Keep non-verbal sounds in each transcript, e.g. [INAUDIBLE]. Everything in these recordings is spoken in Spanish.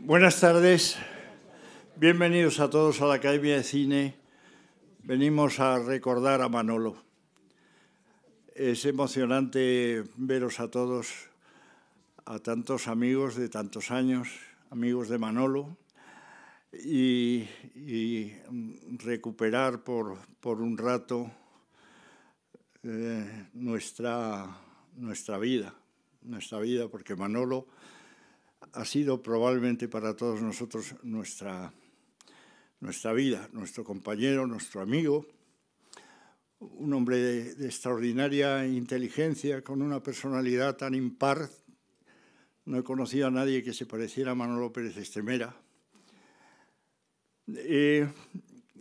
Buenas tardes, bienvenidos a todos a la Academia de Cine. Venimos a recordar a Manolo. Es emocionante veros a todos, a tantos amigos de tantos años, amigos de Manolo, y, recuperar por, un rato eh, nuestra vida, nuestra vida, porque Manolo ha sido probablemente para todos nosotros nuestra, vida, nuestro compañero, nuestro amigo, un hombre de, extraordinaria inteligencia, con una personalidad tan impar. No he conocido a nadie que se pareciera a Manolo Pérez Estremera. Eh,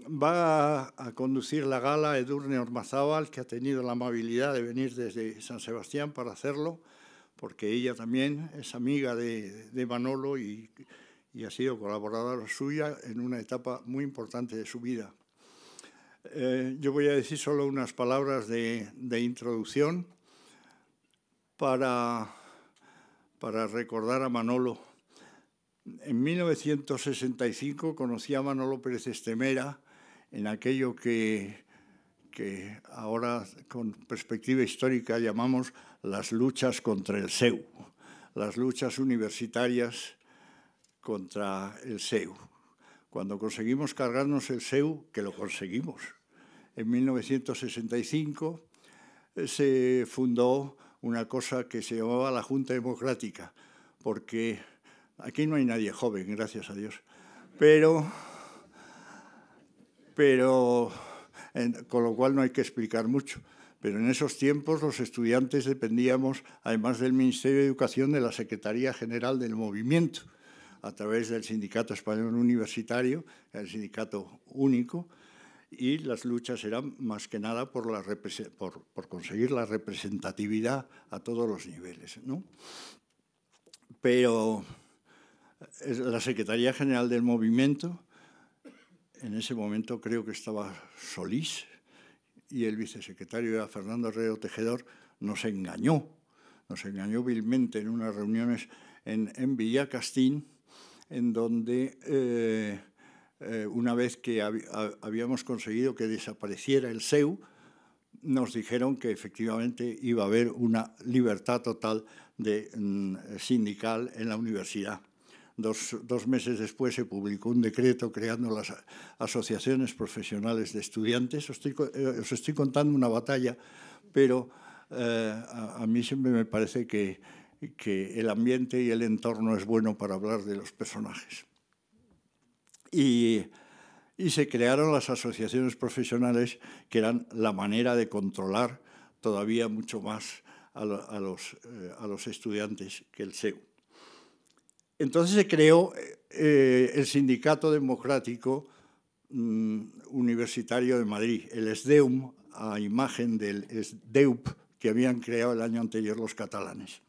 va a, a, conducir la gala Edurne Ormazábal, que ha tenido la amabilidad de venir desde San Sebastián para hacerlo porque ella también es amiga de, de Manolo y, y, ha sido colaboradora suya en una etapa muy importante de su vida. Eh, yo voy a decir solo unas palabras de, de introducción para, para recordar a Manolo. En 1965 conocí a Manolo Pérez Estemera en aquello que que ahora con perspectiva histórica llamamos las luchas contra el SEU... las luchas universitarias contra el SEU. Cuando conseguimos cargarnos el SEU, que lo conseguimos, en 1965 eh, se fundó una cosa que se llamaba la Junta Democrática, porque aquí no hay nadie joven, gracias a Dios, pero, pero con lo cual no hay que explicar mucho. Pero en esos tiempos los estudiantes dependíamos, además del Ministerio de Educación, de la Secretaría General del Movimiento, a través del Sindicato Español Universitario, el sindicato único, y las luchas eran más que nada por, por conseguir la representatividad a todos los niveles. ¿no? Pero eh, la Secretaría General del Movimiento en ese momento creo que estaba Solís y el vicesecretario era Fernando Herrero Tejedor, nos engañó, nos engañó vilmente en unas reuniones en, Villacastín, en donde eh, eh, una vez que habíamos conseguido que desapareciera el SEU, nos dijeron que efectivamente iba a haber una libertad total de, mm, sindical en la universidad. Dos, meses después se publicó un decreto creando las asociaciones profesionales de estudiantes. Os estoy, eh, contando una batalla, pero eh, a, mí siempre me parece que, el ambiente y el entorno es bueno para hablar de los personajes. Y, se crearon las asociaciones profesionales que eran la manera de controlar todavía mucho más a eh, los, estudiantes que el SEU. Entonces se creó eh, el Sindicato Democrático mm, Universitario de Madrid, el SDEUM, a imagen del SDEUP que habían creado el año anterior los catalanes.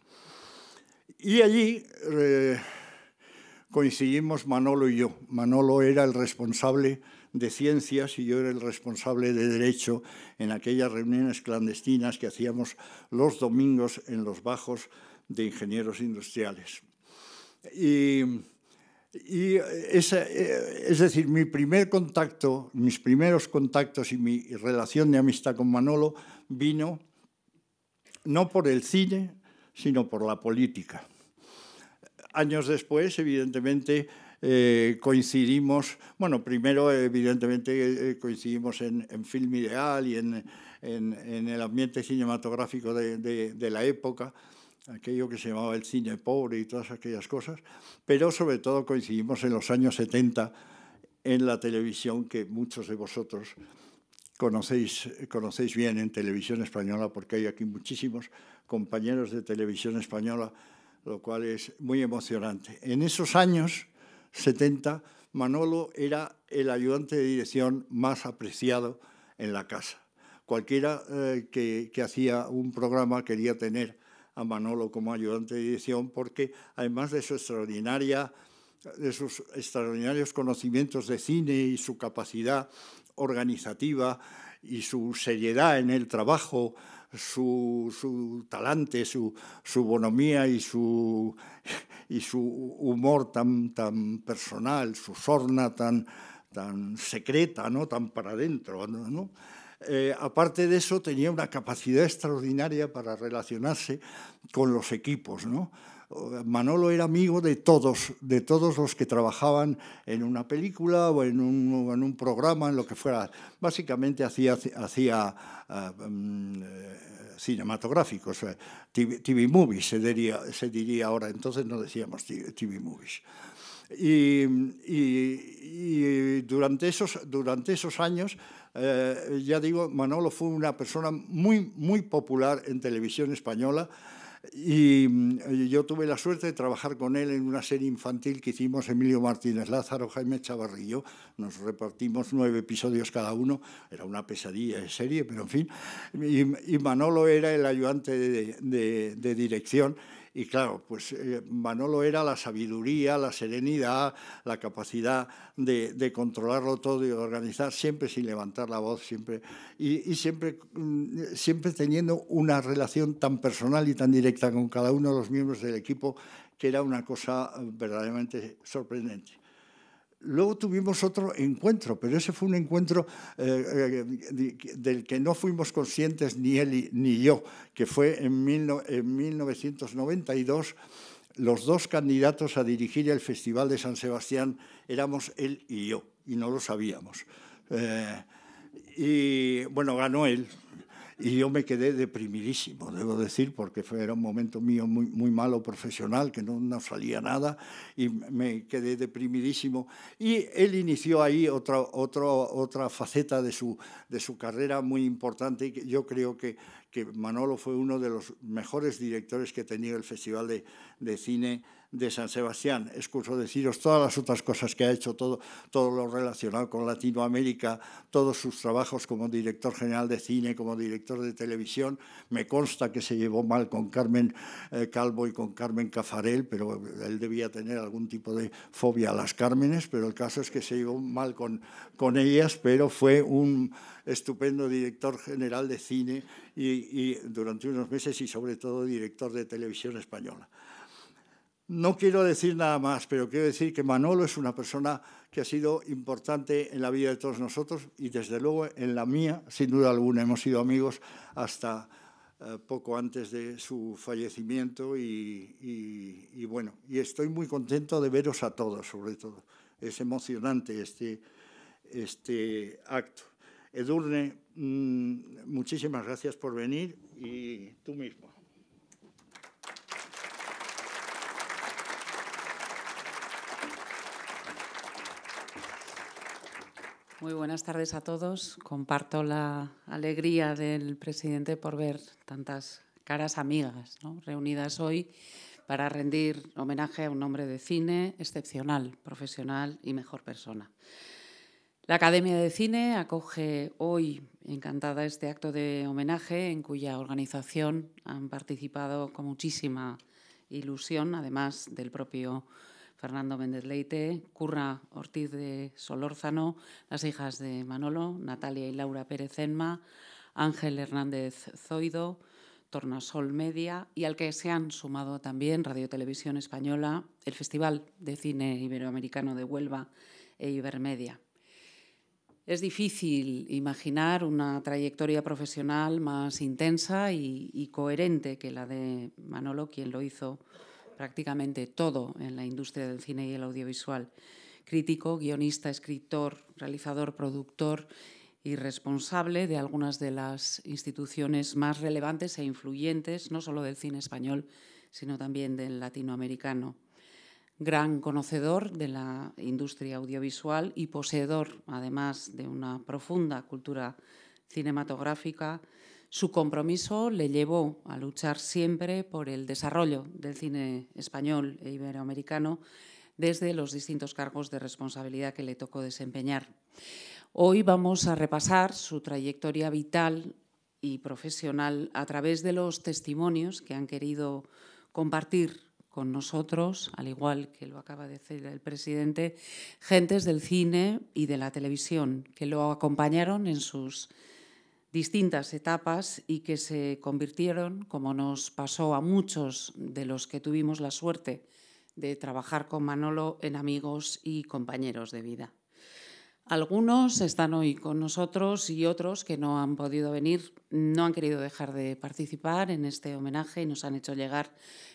Y allí eh, coincidimos Manolo y yo. Manolo era el responsable de ciencias y yo era el responsable de derecho en aquellas reuniones clandestinas que hacíamos los domingos en los bajos de ingenieros industriales. Y, eh, es decir, mi primer contacto, mis primeros contactos y mi relación de amistad con Manolo vino no por el cine, sino por la política. Años después, evidentemente, eh, coincidimos, bueno, primero evidentemente eh, coincidimos en, Film Ideal y en, en, el ambiente cinematográfico de la época, aquello que se llamaba el cine pobre y todas aquellas cosas, pero sobre todo coincidimos en los años 70 en la televisión que muchos de vosotros conocéis, bien en televisión española, porque hay aquí muchísimos compañeros de televisión española, lo cual es muy emocionante. En esos años 70, Manolo era el ayudante de dirección más apreciado en la casa. Cualquiera eh, que hacía un programa quería tener a Manolo como ayudante de edición, porque además de su extraordinaria de sus extraordinarios conocimientos de cine y su capacidad organizativa y su seriedad en el trabajo, su, talante, su, bonomía y su, y su humor tan, tan personal, su sorna tan, tan secreta, ¿no? tan para adentro. ¿no? Eh, aparte de eso, tenía una capacidad extraordinaria para relacionarse con los equipos, Manolo era amigo de todos, de todos los que trabajaban en una película o en un, programa, en lo que fuera. Básicamente hacía, hacía ah, mm, eh, cinematográficos, TV, movies se diría, ahora, entonces no decíamos TV movies. Y, durante, esos, durante esos años, eh, ya digo, Manolo fue una persona muy, muy popular en televisión española y yo tuve la suerte de trabajar con él en una serie infantil que hicimos Emilio Martínez Lázaro, Jaime Chavarrillo, nos repartimos nueve episodios cada uno, era una pesadilla de serie, pero en fin, y, Manolo era el ayudante de dirección y claro, pues eh, Manolo era la sabiduría, la serenidad, la capacidad de, controlarlo todo y organizar, siempre sin levantar la voz, siempre, y, siempre, mm, siempre teniendo una relación tan personal y tan directa con cada uno de los miembros del equipo, que era una cosa eh, verdaderamente sorprendente. Luego tuvimos otro encuentro, pero ese fue un encuentro eh, eh, del que no fuimos conscientes ni él ni yo, que fue en, 1992 los dos candidatos a dirigir el Festival de San Sebastián éramos él y yo, y no lo sabíamos. Eh, y bueno, ganó él, y yo me quedé deprimidísimo, debo decir, porque fue, era un momento mío muy, muy malo profesional, que no, salía nada, y me quedé deprimidísimo. Y él inició ahí otra, otra, otra faceta de su, de su carrera muy importante, y yo creo que, que Manolo fue uno de los mejores directores que ha tenido el Festival de, de Cine de San Sebastián. Excuso deciros todas las otras cosas que ha hecho, todo, todo lo relacionado con Latinoamérica, todos sus trabajos como director general de cine, como director de televisión. Me consta que se llevó mal con Carmen eh, Calvo y con Carmen Cafarel, pero él debía tener algún tipo de fobia a las Cármenes, pero el caso es que se llevó mal con, con ellas, pero fue un estupendo director general de cine y, durante unos meses y sobre todo director de televisión española. No quiero decir nada más, pero quiero decir que Manolo es una persona que ha sido importante en la vida de todos nosotros y desde luego en la mía, sin duda alguna. Hemos sido amigos hasta eh, poco antes de su fallecimiento y, bueno, y estoy muy contento de veros a todos, sobre todo. Es emocionante este, este acto. Edurne, mm, muchísimas gracias por venir y tú mismo. Muy buenas tardes a todos. Comparto la alegría del presidente por ver tantas caras amigas reunidas hoy para rendir homenaje a un hombre de cine excepcional, profesional y mejor persona. La Academia de Cine acoge hoy, encantada, este acto de homenaje en cuya organización han participado con muchísima ilusión, además del propio Fernando Méndez Leite, Curra Ortiz de Solórzano, las hijas de Manolo, Natalia y Laura Pérez Enma, Ángel Hernández Zoido, Tornasol Media y al que se han sumado también Radio Televisión Española, el Festival de Cine Iberoamericano de Huelva e Ibermedia. Es difícil imaginar una trayectoria profesional más intensa y coherente que la de Manolo, quien lo hizo prácticamente todo en la industria del cine y el audiovisual. Crítico, guionista, escritor, realizador, productor y responsable de algunas de las instituciones más relevantes e influyentes, no solo del cine español, sino también del latinoamericano. Gran conocedor de la industria audiovisual y poseedor, además, de una profunda cultura cinematográfica, su compromiso le llevó a luchar siempre por el desarrollo del cine español e iberoamericano desde los distintos cargos de responsabilidad que le tocó desempeñar. Hoy vamos a repasar su trayectoria vital y profesional a través de los testimonios que han querido compartir con nosotros, al igual que lo acaba de decir el presidente, gentes del cine y de la televisión que lo acompañaron en sus distintas etapas y que se convirtieron, como nos pasó a muchos de los que tuvimos la suerte de trabajar con Manolo, en amigos y compañeros de vida. Algunos están hoy con nosotros y otros que no han podido venir no han querido dejar de participar en este homenaje y nos han hecho llegar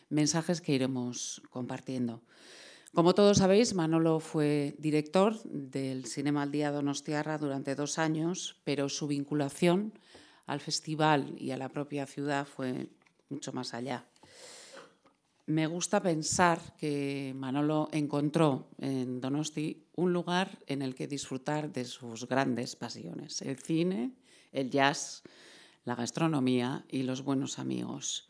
mensajes que iremos compartiendo. Como todos sabéis, Manolo fue director del Cinema al Día Donostiarra durante dos años, pero su vinculación al festival y a la propia ciudad fue mucho más allá. Me gusta pensar que Manolo encontró en Donosti un lugar en el que disfrutar de sus grandes pasiones, el cine, el jazz, la gastronomía y los buenos amigos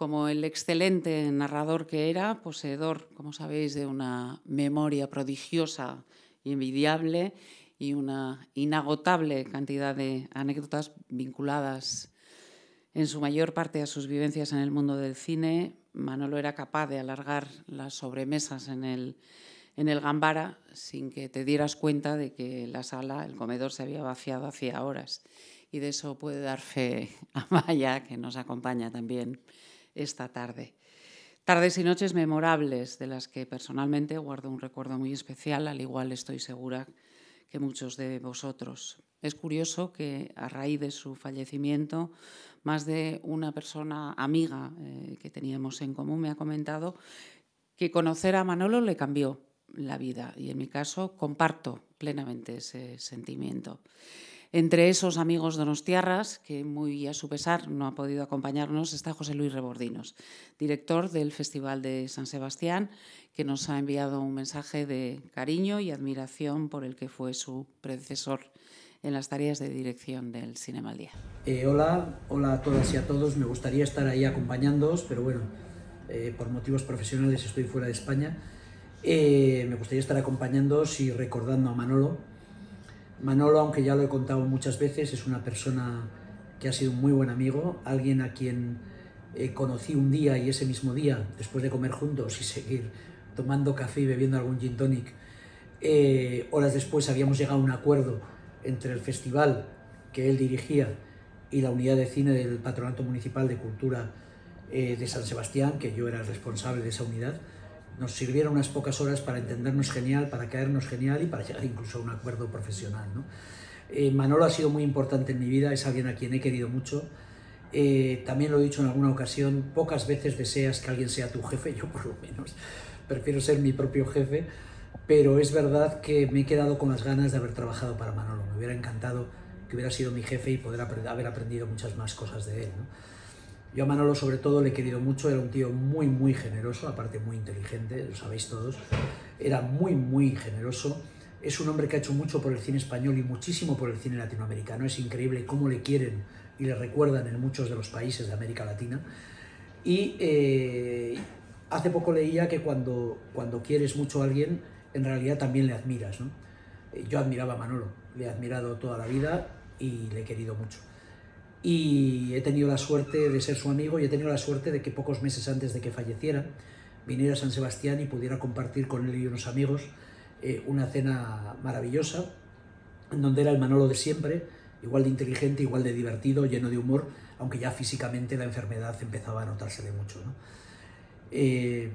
como el excelente narrador que era, poseedor, como sabéis, de una memoria prodigiosa y envidiable y una inagotable cantidad de anécdotas vinculadas en su mayor parte a sus vivencias en el mundo del cine, Manolo era capaz de alargar las sobremesas en el, en el Gambara sin que te dieras cuenta de que la sala, el comedor se había vaciado hacía horas. Y de eso puede dar fe [LAUGHS] Amaya, que nos acompaña también esta tarde. Tardes y noches memorables de las que personalmente guardo un recuerdo muy especial, al igual estoy segura que muchos de vosotros. Es curioso que a raíz de su fallecimiento, más de una persona amiga eh, que teníamos en común me ha comentado que conocer a Manolo le cambió la vida y en mi caso comparto plenamente ese sentimiento. Entre esos amigos donostiarras, que muy a su pesar no ha podido acompañarnos, está José Luis Rebordinos, director del Festival de San Sebastián, que nos ha enviado un mensaje de cariño y admiración por el que fue su predecesor en las tareas de dirección del Cinema al Día. Eh, hola, hola a todas y a todos. Me gustaría estar ahí acompañándoos, pero bueno, eh, por motivos profesionales estoy fuera de España. Eh, me gustaría estar acompañándoos y recordando a Manolo, Manolo, aunque ya lo he contado muchas veces, es una persona que ha sido un muy buen amigo, alguien a quien eh, conocí un día y ese mismo día, después de comer juntos y seguir tomando café y bebiendo algún gin tonic, eh, horas después habíamos llegado a un acuerdo entre el festival que él dirigía y la unidad de cine del Patronato Municipal de Cultura eh, de San Sebastián, que yo era responsable de esa unidad, nos sirvieron unas pocas horas para entendernos genial, para caernos genial y para llegar incluso a un acuerdo profesional. Eh, Manolo ha sido muy importante en mi vida, es alguien a quien he querido mucho. Eh, también lo he dicho en alguna ocasión, pocas veces deseas que alguien sea tu jefe, yo por lo menos prefiero ser mi propio jefe, pero es verdad que me he quedado con las ganas de haber trabajado para Manolo. Me hubiera encantado que hubiera sido mi jefe y poder haber aprendido muchas más cosas de él. Yo a Manolo sobre todo le he querido mucho, era un tío muy, muy generoso, aparte muy inteligente, lo sabéis todos, era muy, muy generoso. Es un hombre que ha hecho mucho por el cine español y muchísimo por el cine latinoamericano. Es increíble cómo le quieren y le recuerdan en muchos de los países de América Latina. Y eh, hace poco leía que cuando, cuando quieres mucho a alguien, en realidad también le admiras. Eh, yo admiraba a Manolo, le he admirado toda la vida y le he querido mucho y he tenido la suerte de ser su amigo y he tenido la suerte de que pocos meses antes de que falleciera viniera a San Sebastián y pudiera compartir con él y unos amigos eh, una cena maravillosa, en donde era el Manolo de siempre, igual de inteligente, igual de divertido, lleno de humor, aunque ya físicamente la enfermedad empezaba a notarse mucho. ¿no? Eh,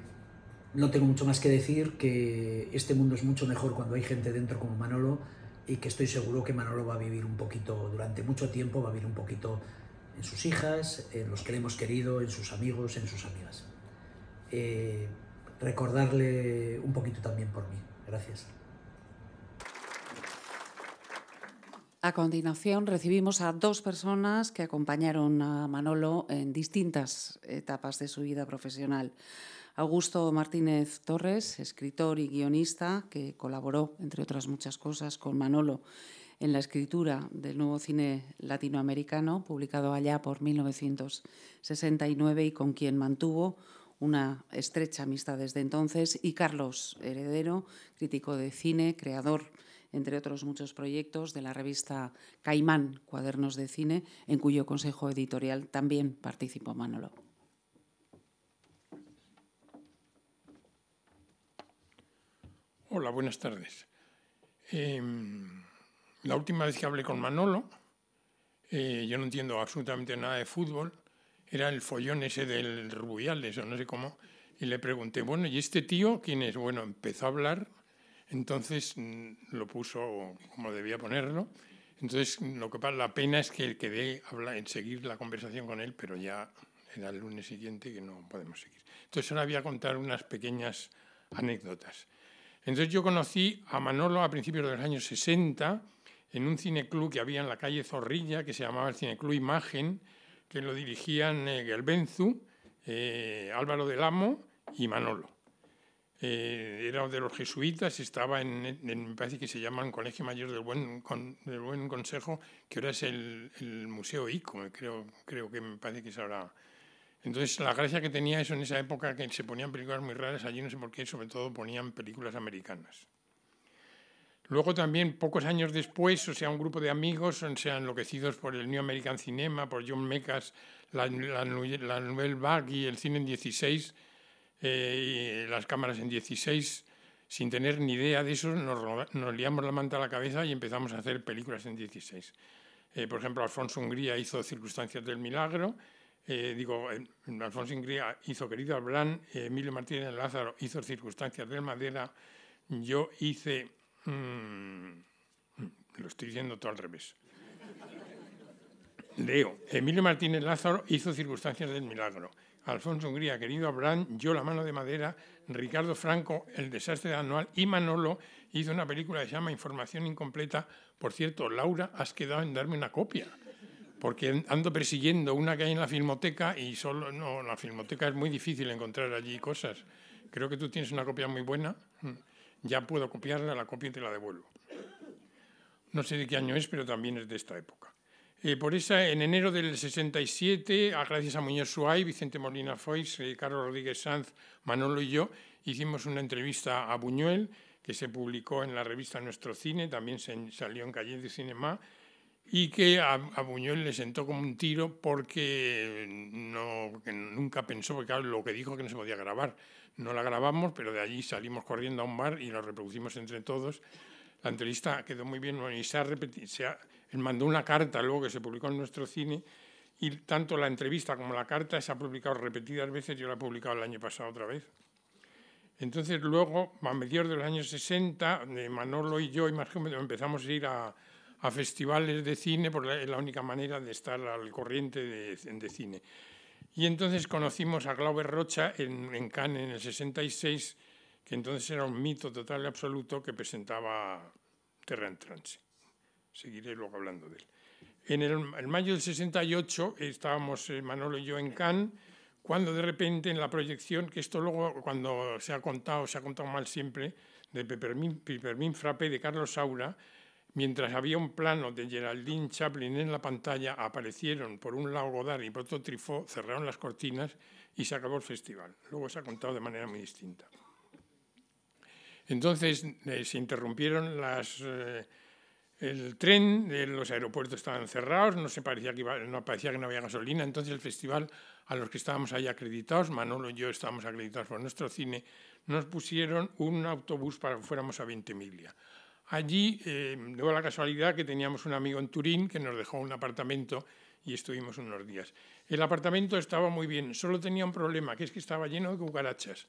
no tengo mucho más que decir, que este mundo es mucho mejor cuando hay gente dentro como Manolo, y que estoy seguro que Manolo va a vivir un poquito, durante mucho tiempo va a vivir un poquito en sus hijas, en los que le hemos querido, en sus amigos, en sus amigas. Eh, recordarle un poquito también por mí. Gracias. A continuación recibimos a dos personas que acompañaron a Manolo en distintas etapas de su vida profesional. Augusto Martínez Torres, escritor y guionista, que colaboró, entre otras muchas cosas, con Manolo en la escritura del nuevo cine latinoamericano, publicado allá por 1969 y con quien mantuvo una estrecha amistad desde entonces, y Carlos Heredero, crítico de cine, creador, entre otros muchos proyectos, de la revista Caimán, Cuadernos de Cine, en cuyo consejo editorial también participó Manolo. Hola, buenas tardes. Em, la última vez que hablé con Manolo, eh, yo no entiendo absolutamente nada de fútbol, era el follón ese del Rubiales o no sé cómo, y le pregunté, bueno, ¿y este tío quién es? Bueno, empezó a hablar, entonces mm, lo puso como debía ponerlo. Entonces, lo que pasa, la pena es que quedé en seguir la conversación con él, pero ya era el lunes siguiente que no podemos seguir. Entonces, ahora voy a contar unas pequeñas anécdotas. Entonces yo conocí a Manolo a principios de los años 60 en un cineclub que había en la calle Zorrilla, que se llamaba el Cineclub Imagen, que lo dirigían eh, Gelbenzu, eh, Álvaro del Amo y Manolo. Eh, era de los jesuitas, estaba en, me parece que se llama el Colegio Mayor del Buen, del Buen Consejo, que ahora es el, Museo ICO, creo, creo que me parece que es ahora entonces, la gracia que tenía eso en esa época, que se ponían películas muy raras, allí no sé por qué, sobre todo ponían películas americanas. Luego también, pocos años después, o sea, un grupo de amigos, o sea, enloquecidos por el New American Cinema, por John Mecas, la, la, la Nouvelle Vague y el cine en 16, eh, las cámaras en 16, sin tener ni idea de eso, nos, liamos la manta a la cabeza y empezamos a hacer películas en 16. Eh, por ejemplo, Alfonso Hungría hizo Circunstancias del Milagro, eh, digo, Alfonso Ingría hizo Querido Albrán, eh, Emilio Martínez Lázaro hizo Circunstancias del Madera, yo hice, mm, mm, lo estoy diciendo todo al revés, leo, Emilio Martínez Lázaro hizo Circunstancias del Milagro, Alfonso Hungría, Querido Abraham, Yo la mano de madera, Ricardo Franco, El desastre anual y Manolo hizo una película que se llama Información incompleta. Por cierto, Laura, has quedado en darme una copia porque ando persiguiendo una que hay en la filmoteca y solo, no, en la filmoteca es muy difícil encontrar allí cosas. Creo que tú tienes una copia muy buena, mm. ya puedo copiarla, la copio y te la devuelvo. No sé de qué año es, pero también es de esta época. Eh, por esa, en enero del 67, gracias a Muñoz Suárez, Vicente Molina Foix, eh, Carlos Rodríguez Sanz, Manolo y yo, hicimos una entrevista a Buñuel que se publicó en la revista Nuestro Cine, también salió en Calle de Cinema y que a, Buñuel le sentó como un tiro porque no, nunca pensó, porque lo que dijo que no se podía grabar. No la grabamos, pero de allí salimos corriendo a un bar y lo reproducimos entre todos. La entrevista quedó muy bien y se ha repetido, se él mandó una carta luego que se publicó en nuestro cine y tanto la entrevista como la carta se ha publicado repetidas veces, yo la he publicado el año pasado otra vez. Entonces luego, a mediados de los años 60, eh, Manolo y yo y más empezamos a ir a, a festivales de cine, porque es la única manera de estar al corriente de, cine. Y entonces conocimos a Glauber Rocha en, Cannes en el 66, que entonces era un mito total y absoluto que presentaba Terra en Trance. Seguiré luego hablando de él. En el, mayo del 68 estábamos eh, Manolo y yo en Cannes, cuando de repente en la proyección, que esto luego cuando se ha contado, se ha contado mal siempre, de Peppermint Frappe, de Carlos Saura, Mientras había un plano de Geraldine Chaplin en la pantalla, aparecieron por un lado Godard y por otro Trifó, cerraron las cortinas y se acabó el festival. Luego se ha contado de manera muy distinta. Entonces eh, se interrumpieron eh, el tren, eh, los aeropuertos estaban cerrados, no, se parecía que no parecía que no había gasolina, entonces el festival a los que estábamos ahí acreditados, Manolo y yo estábamos acreditados por nuestro cine, nos pusieron un autobús para que fuéramos a Ventimiglia. Allí eh, la casualidad que teníamos un amigo en Turín que nos dejó un apartamento y estuvimos unos días. El apartamento estaba muy bien, solo tenía un problema, que es que estaba lleno de cucarachas,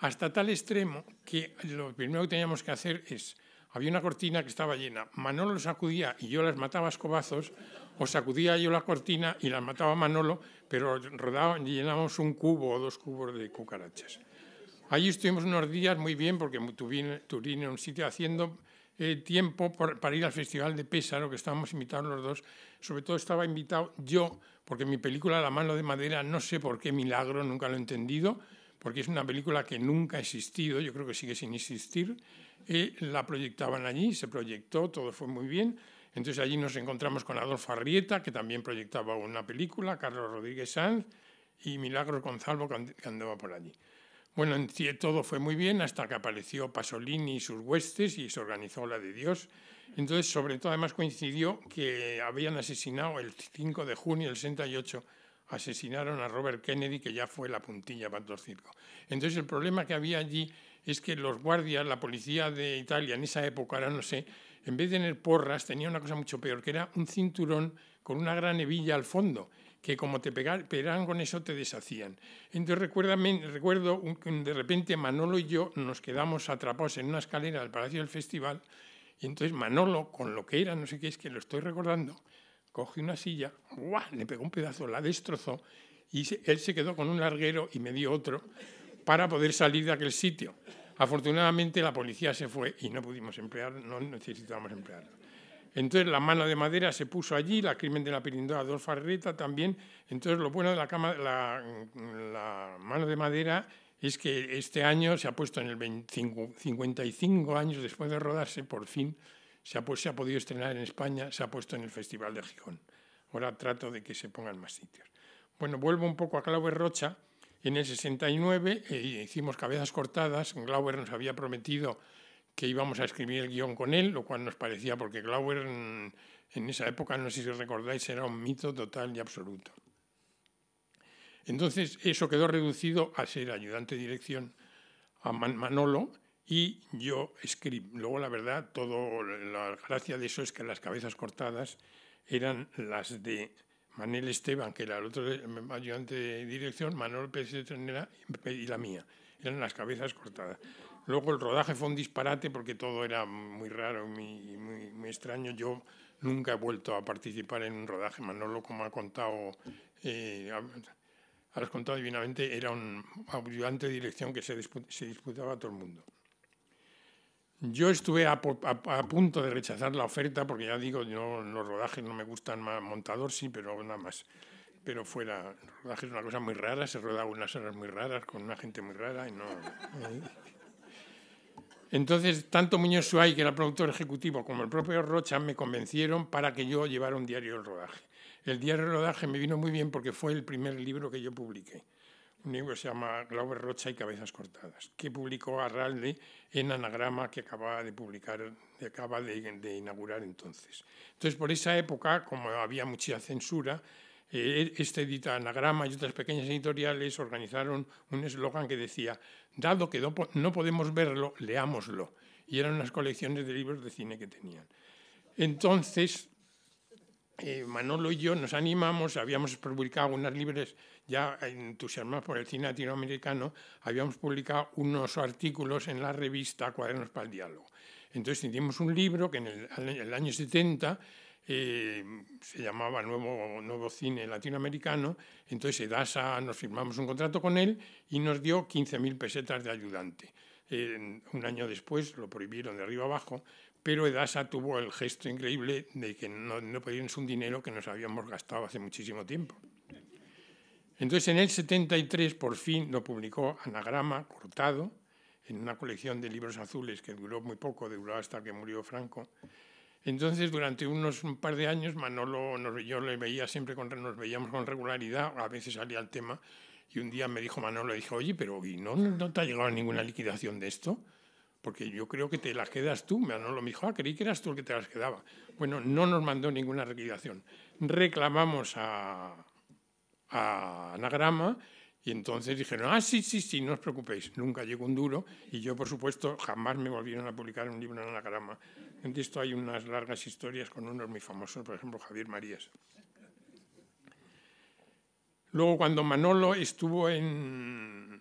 hasta tal extremo que lo primero que teníamos que hacer es, había una cortina que estaba llena, Manolo sacudía y yo las mataba a escobazos, o sacudía yo la cortina y las mataba Manolo, pero y llenábamos un cubo o dos cubos de cucarachas. Allí estuvimos unos días muy bien, porque Turín era un sitio haciendo eh, tiempo para ir al Festival de Pésaro, que estábamos invitados los dos. Sobre todo estaba invitado yo, porque mi película La mano de madera, no sé por qué milagro, nunca lo he entendido, porque es una película que nunca ha existido, yo creo que sigue sin existir. Eh, la proyectaban allí, se proyectó, todo fue muy bien. Entonces allí nos encontramos con Adolfo Arrieta, que también proyectaba una película, Carlos Rodríguez Sanz y Milagro Gonzalo que andaba por allí. Bueno, todo fue muy bien hasta que apareció Pasolini y sus huestes y se organizó la de Dios. Entonces, sobre todo, además coincidió que habían asesinado el 5 de junio del 68, asesinaron a Robert Kennedy, que ya fue la puntilla para todo el circo. Entonces, el problema que había allí es que los guardias, la policía de Italia en esa época, ahora no sé, en vez de tener porras, tenía una cosa mucho peor, que era un cinturón con una gran hebilla al fondo que como te pegaran con eso te deshacían. Entonces recuérdame, recuerdo de repente Manolo y yo nos quedamos atrapados en una escalera del Palacio del Festival y entonces Manolo, con lo que era, no sé qué es que lo estoy recordando, cogió una silla, le pegó un pedazo, la destrozó y él se quedó con un larguero y me dio otro para poder salir de aquel sitio. Afortunadamente la policía se fue y no pudimos emplear, no necesitábamos emplearlo. Entonces la mano de madera se puso allí, la crimen de la pirindora Adolfo Arreta también. Entonces lo bueno de la, mano de madera es que este año se ha puesto en el 25, 55 años después de rodarse, por fin se ha, podido estrenar en España, se ha puesto en el Festival de Gijón. Ahora trato de que se pongan más sitios. Bueno, vuelvo un poco a Clauber Rocha. En el 69 eh, hicimos Cabezas Cortadas. Glauber nos había prometido que íbamos a escribir el guión con él, lo cual nos parecía, porque Glauber mm, en, esa época, no sé si recordáis, era un mito total y absoluto. Entonces eso quedó reducido a ser ayudante de dirección a Manolo y yo escribí. Luego, la verdad, todo la gracia de eso es que las cabezas cortadas eran las de Manel Esteban, que era el otro ayudante de dirección, Manuel Pérez de y la mía. Eran las cabezas cortadas. Luego el rodaje fue un disparate porque todo era muy raro, y muy, extraño. Yo nunca he vuelto a participar en un rodaje. Manolo, como ha contado, eh, has contado divinamente, era un ayudante de dirección que se, se disputaba a todo el mundo. Yo estuve a, punto de rechazar la oferta porque ya digo, los rodajes no me gustan más, montador sí, pero nada más. Pero fuera, rodaje es una cosa muy rara, se rodaba unas horas muy raras con una gente muy rara y no. Entonces, tanto Muñoz Suárez, que era productor ejecutivo, como el propio Rocha me convencieron para que yo llevara un diario de rodaje. El diario de rodaje me vino muy bien porque fue el primer libro que yo publiqué. Un libro se llama Glauber Rocha y Cabezas Cortadas, que publicó Arralde en Anagrama, que acaba de publicar, acaba de inaugurar entonces. Entonces, por esa época, como había mucha censura, eh, e-, este esta Anagrama y otras pequeñas editoriales organizaron un eslogan que decía, dado que no podemos verlo, leámoslo. Y eran unas colecciones de libros de cine que tenían. Entonces, eh, Manolo y yo nos animamos, habíamos publicado unas libres, ya entusiasmados por el cine latinoamericano, habíamos publicado unos artículos en la revista Cuadernos para el Diálogo. Entonces hicimos un libro que en en el año 70 eh, se llamaba Nuevo, Nuevo Cine Latinoamericano, entonces Edasa nos firmamos un contrato con él y nos dio 15.000 pesetas de ayudante. un año después lo prohibieron de arriba abajo, pero Edasa tuvo el gesto increíble de que no, no un dinero que nos habíamos gastado hace muchísimo tiempo. Entonces, en el 73, por fin, lo publicó Anagrama, cortado, en una colección de libros azules que duró muy poco, duró hasta que murió Franco. Entonces, durante unos un par de años, Manolo, yo le veía siempre, con, nos veíamos con regularidad, a veces salía el tema, y un día me dijo Manolo, dije oye, pero ¿y no, no te ha llegado ninguna liquidación de esto? Porque yo creo que te las quedas tú. Manolo me dijo, ah, creí que eras tú el que te las quedaba. Bueno, no nos mandó ninguna liquidación. Reclamamos a, a Anagrama y entonces dijeron, ah, sí, sí, sí, no os preocupéis, nunca llegó un duro. Y yo, por supuesto, jamás me volvieron a publicar un libro en Anagrama en esto hay unas largas historias con unos muy famosos, por ejemplo, Javier Marías. Luego, cuando Manolo estuvo en,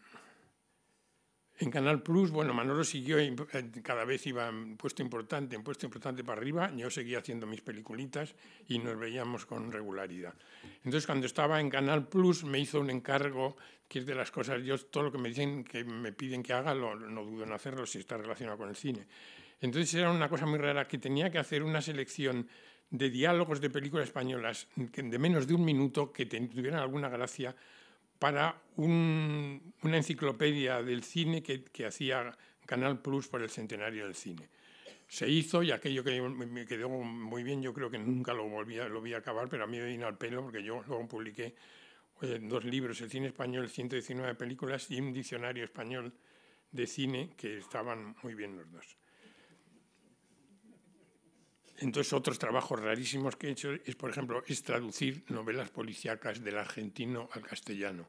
en Canal Plus, bueno, Manolo siguió, eh, cada vez iba en puesto importante, en puesto importante para arriba, yo seguía haciendo mis peliculitas y nos veíamos con regularidad. Entonces, cuando estaba en Canal Plus, me hizo un encargo, que es de las cosas, yo todo lo que me dicen, que me piden que haga, no dudo en hacerlo si está relacionado con el cine entonces era una cosa muy rara que tenía que hacer una selección de diálogos de películas españolas de menos de un minuto que tuvieran alguna gracia para una enciclopedia del cine que, hacía Canal Plus por el centenario del cine. Se hizo y aquello que me quedó muy bien, yo creo que nunca lo, volví vi a acabar, pero a mí me vino al pelo porque yo luego publiqué pues, dos libros, El cine español, 119 películas y un diccionario español de cine que estaban muy bien los dos. Entonces, otros trabajos rarísimos que he hecho es, por ejemplo, es traducir novelas policíacas del argentino al castellano.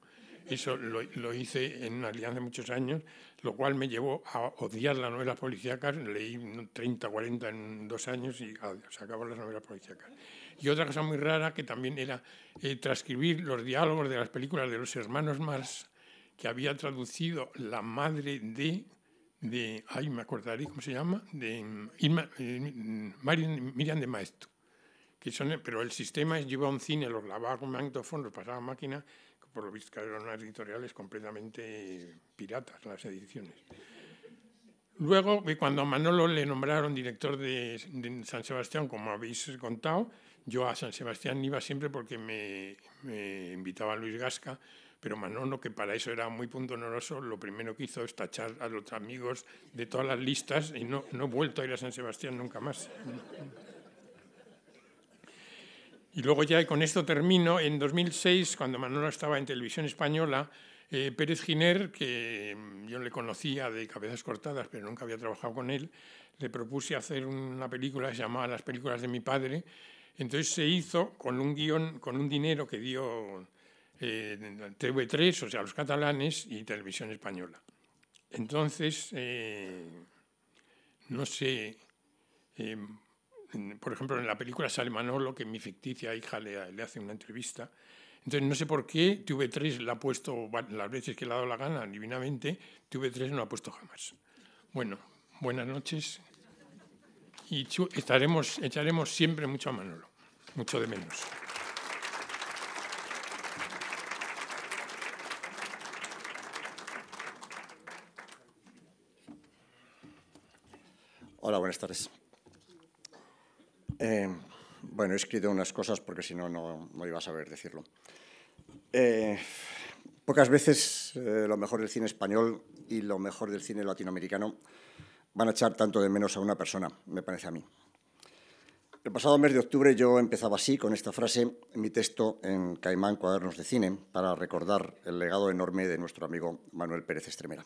Eso lo, hice en una alianza de muchos años, lo cual me llevó a odiar las novelas policíacas. Leí 30, 40 en dos años y ah, se acabó las novelas policíacas. Y otra cosa muy rara que también era eh, transcribir los diálogos de las películas de los hermanos Mars, que había traducido la madre de de, ay, me acordaré cómo se llama, de eh, Marian, Miriam de Maestro. Que son, pero el sistema es lleva un cine, los lavaba con los pasaba a máquina, que por lo visto eran unas editoriales completamente piratas las ediciones. Luego, eh, cuando a Manolo le nombraron director de, San Sebastián, como habéis contado, yo a San Sebastián iba siempre porque me, me invitaba Luis Gasca, pero Manolo, que para eso era muy punto honoroso lo primero que hizo es tachar a los amigos de todas las listas y no, no vuelto a ir a San Sebastián nunca más. Y luego ya con esto termino, en 2006, cuando Manolo estaba en Televisión Española, eh, Pérez Giner, que mm, yo le conocía de cabezas cortadas, pero nunca había trabajado con él, le propuse hacer una película llamada Las películas de mi padre. Entonces se hizo con un guión, con un dinero que dio eh, TV3, o sea, los catalanes, y Televisión Española. Entonces, eh, no sé, eh, por ejemplo, en la película sale Manolo, que mi ficticia hija le, hace una entrevista. Entonces, no sé por qué TV3 la ha puesto las veces que le ha dado la gana, divinamente, TV3 no la ha puesto jamás. Bueno, buenas noches. Y estaremos, echaremos siempre mucho a Manolo, mucho de menos. Hola, buenas tardes. Eh, bueno, he escrito unas cosas porque si no, no iba a saber decirlo. Eh, pocas veces eh, lo mejor del cine español y lo mejor del cine latinoamericano van a echar tanto de menos a una persona, me parece a mí. El pasado mes de octubre yo empezaba así, con esta frase, en mi texto en Caimán Cuadernos de Cine, para recordar el legado enorme de nuestro amigo Manuel Pérez Estremera.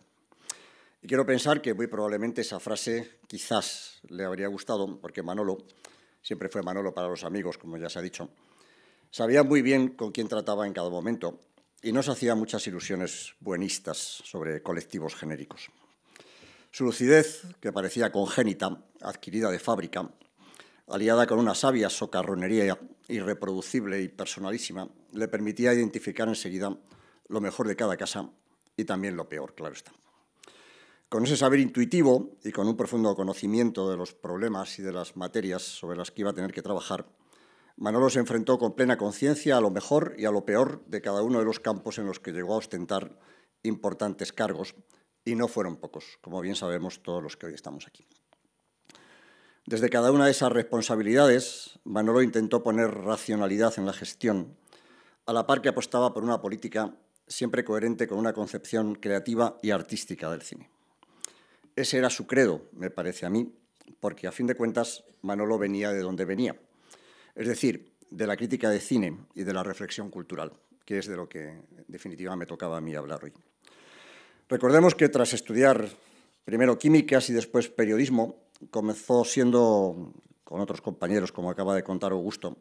Y quiero pensar que muy probablemente esa frase quizás le habría gustado, porque Manolo, siempre fue Manolo para los amigos, como ya se ha dicho, sabía muy bien con quién trataba en cada momento y no se hacía muchas ilusiones buenistas sobre colectivos genéricos. Su lucidez, que parecía congénita, adquirida de fábrica, aliada con una sabia socarronería irreproducible y personalísima, le permitía identificar enseguida lo mejor de cada casa y también lo peor, claro está. Con ese saber intuitivo y con un profundo conocimiento de los problemas y de las materias sobre las que iba a tener que trabajar, Manolo se enfrentó con plena conciencia a lo mejor y a lo peor de cada uno de los campos en los que llegó a ostentar importantes cargos, y no fueron pocos, como bien sabemos todos los que hoy estamos aquí. Desde cada una de esas responsabilidades, Manolo intentó poner racionalidad en la gestión, a la par que apostaba por una política siempre coherente con una concepción creativa y artística del cine. Ese era su credo, me parece a mí, porque a fin de cuentas Manolo venía de donde venía, es decir, de la crítica de cine y de la reflexión cultural, que es de lo que en definitiva me tocaba a mí hablar hoy. Recordemos que tras estudiar primero químicas y después periodismo, comenzó siendo, con otros compañeros, como acaba de contar Augusto,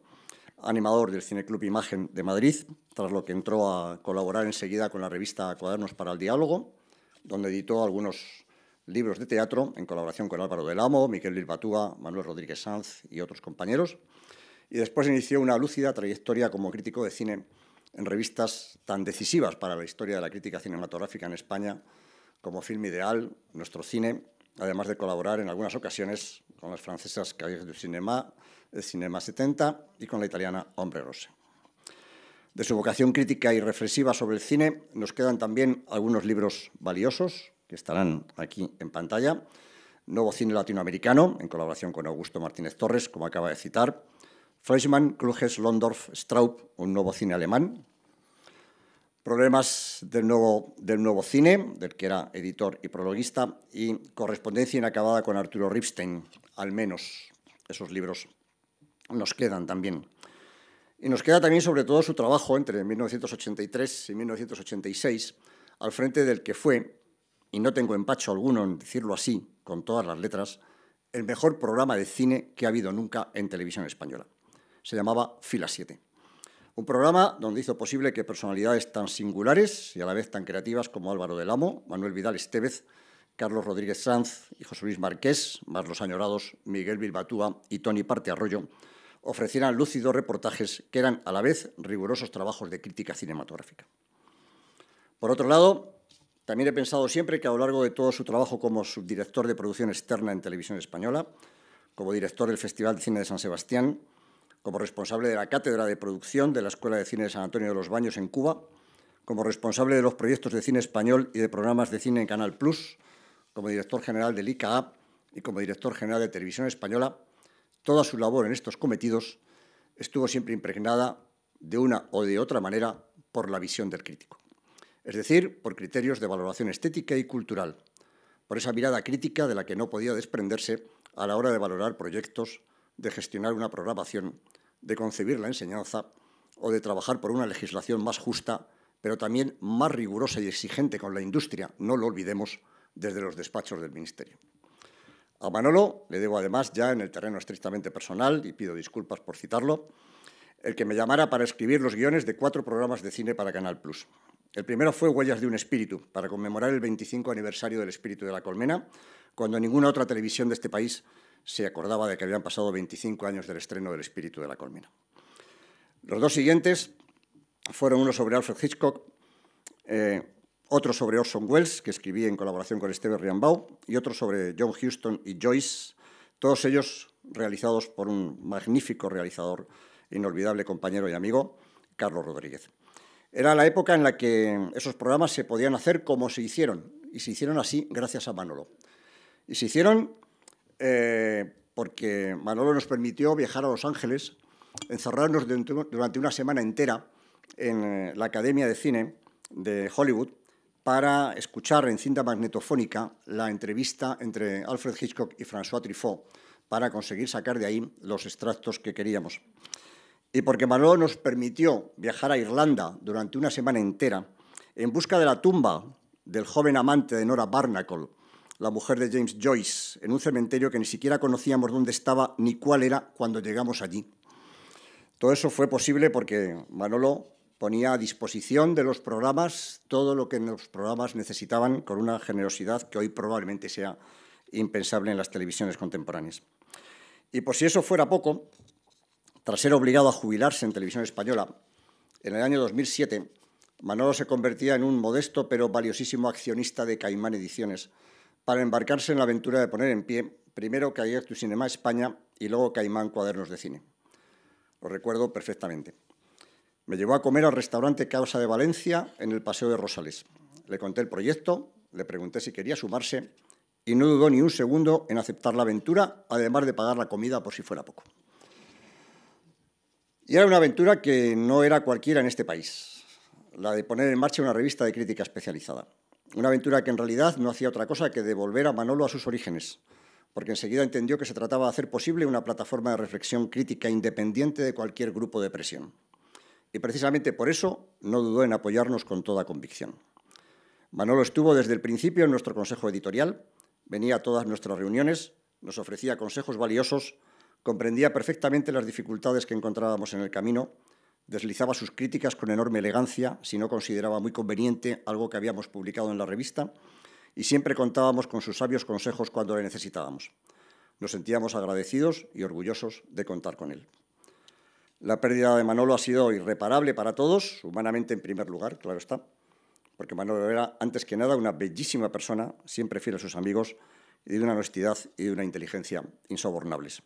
animador del Cineclub Imagen de Madrid, tras lo que entró a colaborar enseguida con la revista Cuadernos para el Diálogo, donde editó algunos libros de teatro en colaboración con Álvaro del Amo, Miquel Bilbatúa, Manuel Rodríguez Sanz y otros compañeros. Y después inició una lúcida trayectoria como crítico de cine en revistas tan decisivas para la historia de la crítica cinematográfica en España como Film Ideal, Nuestro Cine, además de colaborar en algunas ocasiones con las francesas Cahiers du Cinéma, el Cinema 70 y con la italiana Hombre Rose. De su vocación crítica y reflexiva sobre el cine nos quedan también algunos libros valiosos, que estarán aquí en pantalla. Nuevo cine latinoamericano, en colaboración con Augusto Martínez Torres, como acaba de citar. Fleischmann, Kluge, Londorf, Straub, un nuevo cine alemán. Problemas del nuevo, del nuevo cine, del que era editor y prologuista, y correspondencia inacabada con Arturo Ripstein, al menos esos libros nos quedan también. Y nos queda también sobre todo su trabajo entre 1983 y 1986 al frente del que fue y no tengo empacho alguno en decirlo así, con todas las letras, el mejor programa de cine que ha habido nunca en televisión española. Se llamaba Fila 7. Un programa donde hizo posible que personalidades tan singulares y a la vez tan creativas como Álvaro del Amo, Manuel Vidal Estevez, Carlos Rodríguez Sanz y José Luis Marqués, más los añorados Miguel Bilbatúa y Tony Parte Arroyo, ofrecieran lúcidos reportajes que eran a la vez rigurosos trabajos de crítica cinematográfica. Por otro lado, también he pensado siempre que a lo largo de todo su trabajo como subdirector de producción externa en Televisión Española, como director del Festival de Cine de San Sebastián, como responsable de la Cátedra de Producción de la Escuela de Cine de San Antonio de los Baños en Cuba, como responsable de los proyectos de cine español y de programas de cine en Canal Plus, como director general del ICA y como director general de Televisión Española, toda su labor en estos cometidos estuvo siempre impregnada de una o de otra manera por la visión del crítico es decir, por criterios de valoración estética y cultural, por esa mirada crítica de la que no podía desprenderse a la hora de valorar proyectos, de gestionar una programación, de concebir la enseñanza o de trabajar por una legislación más justa, pero también más rigurosa y exigente con la industria, no lo olvidemos, desde los despachos del Ministerio. A Manolo le debo además, ya en el terreno estrictamente personal, y pido disculpas por citarlo, el que me llamara para escribir los guiones de cuatro programas de cine para Canal Plus. El primero fue Huellas de un Espíritu, para conmemorar el 25 aniversario del Espíritu de la Colmena, cuando ninguna otra televisión de este país se acordaba de que habían pasado 25 años del estreno del Espíritu de la Colmena. Los dos siguientes fueron uno sobre Alfred Hitchcock, eh, otro sobre Orson Welles, que escribí en colaboración con Esteve Rianbaugh, y otro sobre John Huston y Joyce, todos ellos realizados por un magnífico realizador, inolvidable compañero y amigo, Carlos Rodríguez. Era la época en la que esos programas se podían hacer como se hicieron, y se hicieron así gracias a Manolo. Y se hicieron eh, porque Manolo nos permitió viajar a Los Ángeles, encerrarnos durante una semana entera en eh, la Academia de Cine de Hollywood para escuchar en cinta magnetofónica la entrevista entre Alfred Hitchcock y François Truffaut para conseguir sacar de ahí los extractos que queríamos y porque Manolo nos permitió viajar a Irlanda durante una semana entera en busca de la tumba del joven amante de Nora Barnacle, la mujer de James Joyce, en un cementerio que ni siquiera conocíamos dónde estaba ni cuál era cuando llegamos allí. Todo eso fue posible porque Manolo ponía a disposición de los programas todo lo que los programas necesitaban con una generosidad que hoy probablemente sea impensable en las televisiones contemporáneas. Y por si eso fuera poco, tras ser obligado a jubilarse en televisión española, en el año 2007 Manolo se convertía en un modesto pero valiosísimo accionista de Caimán Ediciones para embarcarse en la aventura de poner en pie primero Cayer Cinema España y luego Caimán Cuadernos de Cine. Lo recuerdo perfectamente. Me llevó a comer al restaurante Causa de Valencia en el Paseo de Rosales. Le conté el proyecto, le pregunté si quería sumarse y no dudó ni un segundo en aceptar la aventura, además de pagar la comida por si fuera poco. Y era una aventura que no era cualquiera en este país, la de poner en marcha una revista de crítica especializada. Una aventura que en realidad no hacía otra cosa que devolver a Manolo a sus orígenes, porque enseguida entendió que se trataba de hacer posible una plataforma de reflexión crítica independiente de cualquier grupo de presión. Y precisamente por eso no dudó en apoyarnos con toda convicción. Manolo estuvo desde el principio en nuestro consejo editorial, venía a todas nuestras reuniones, nos ofrecía consejos valiosos Comprendía perfectamente las dificultades que encontrábamos en el camino, deslizaba sus críticas con enorme elegancia, si no consideraba muy conveniente algo que habíamos publicado en la revista, y siempre contábamos con sus sabios consejos cuando le necesitábamos. Nos sentíamos agradecidos y orgullosos de contar con él. La pérdida de Manolo ha sido irreparable para todos, humanamente en primer lugar, claro está, porque Manolo era antes que nada una bellísima persona, siempre fiel a sus amigos, y de una honestidad y de una inteligencia insobornables.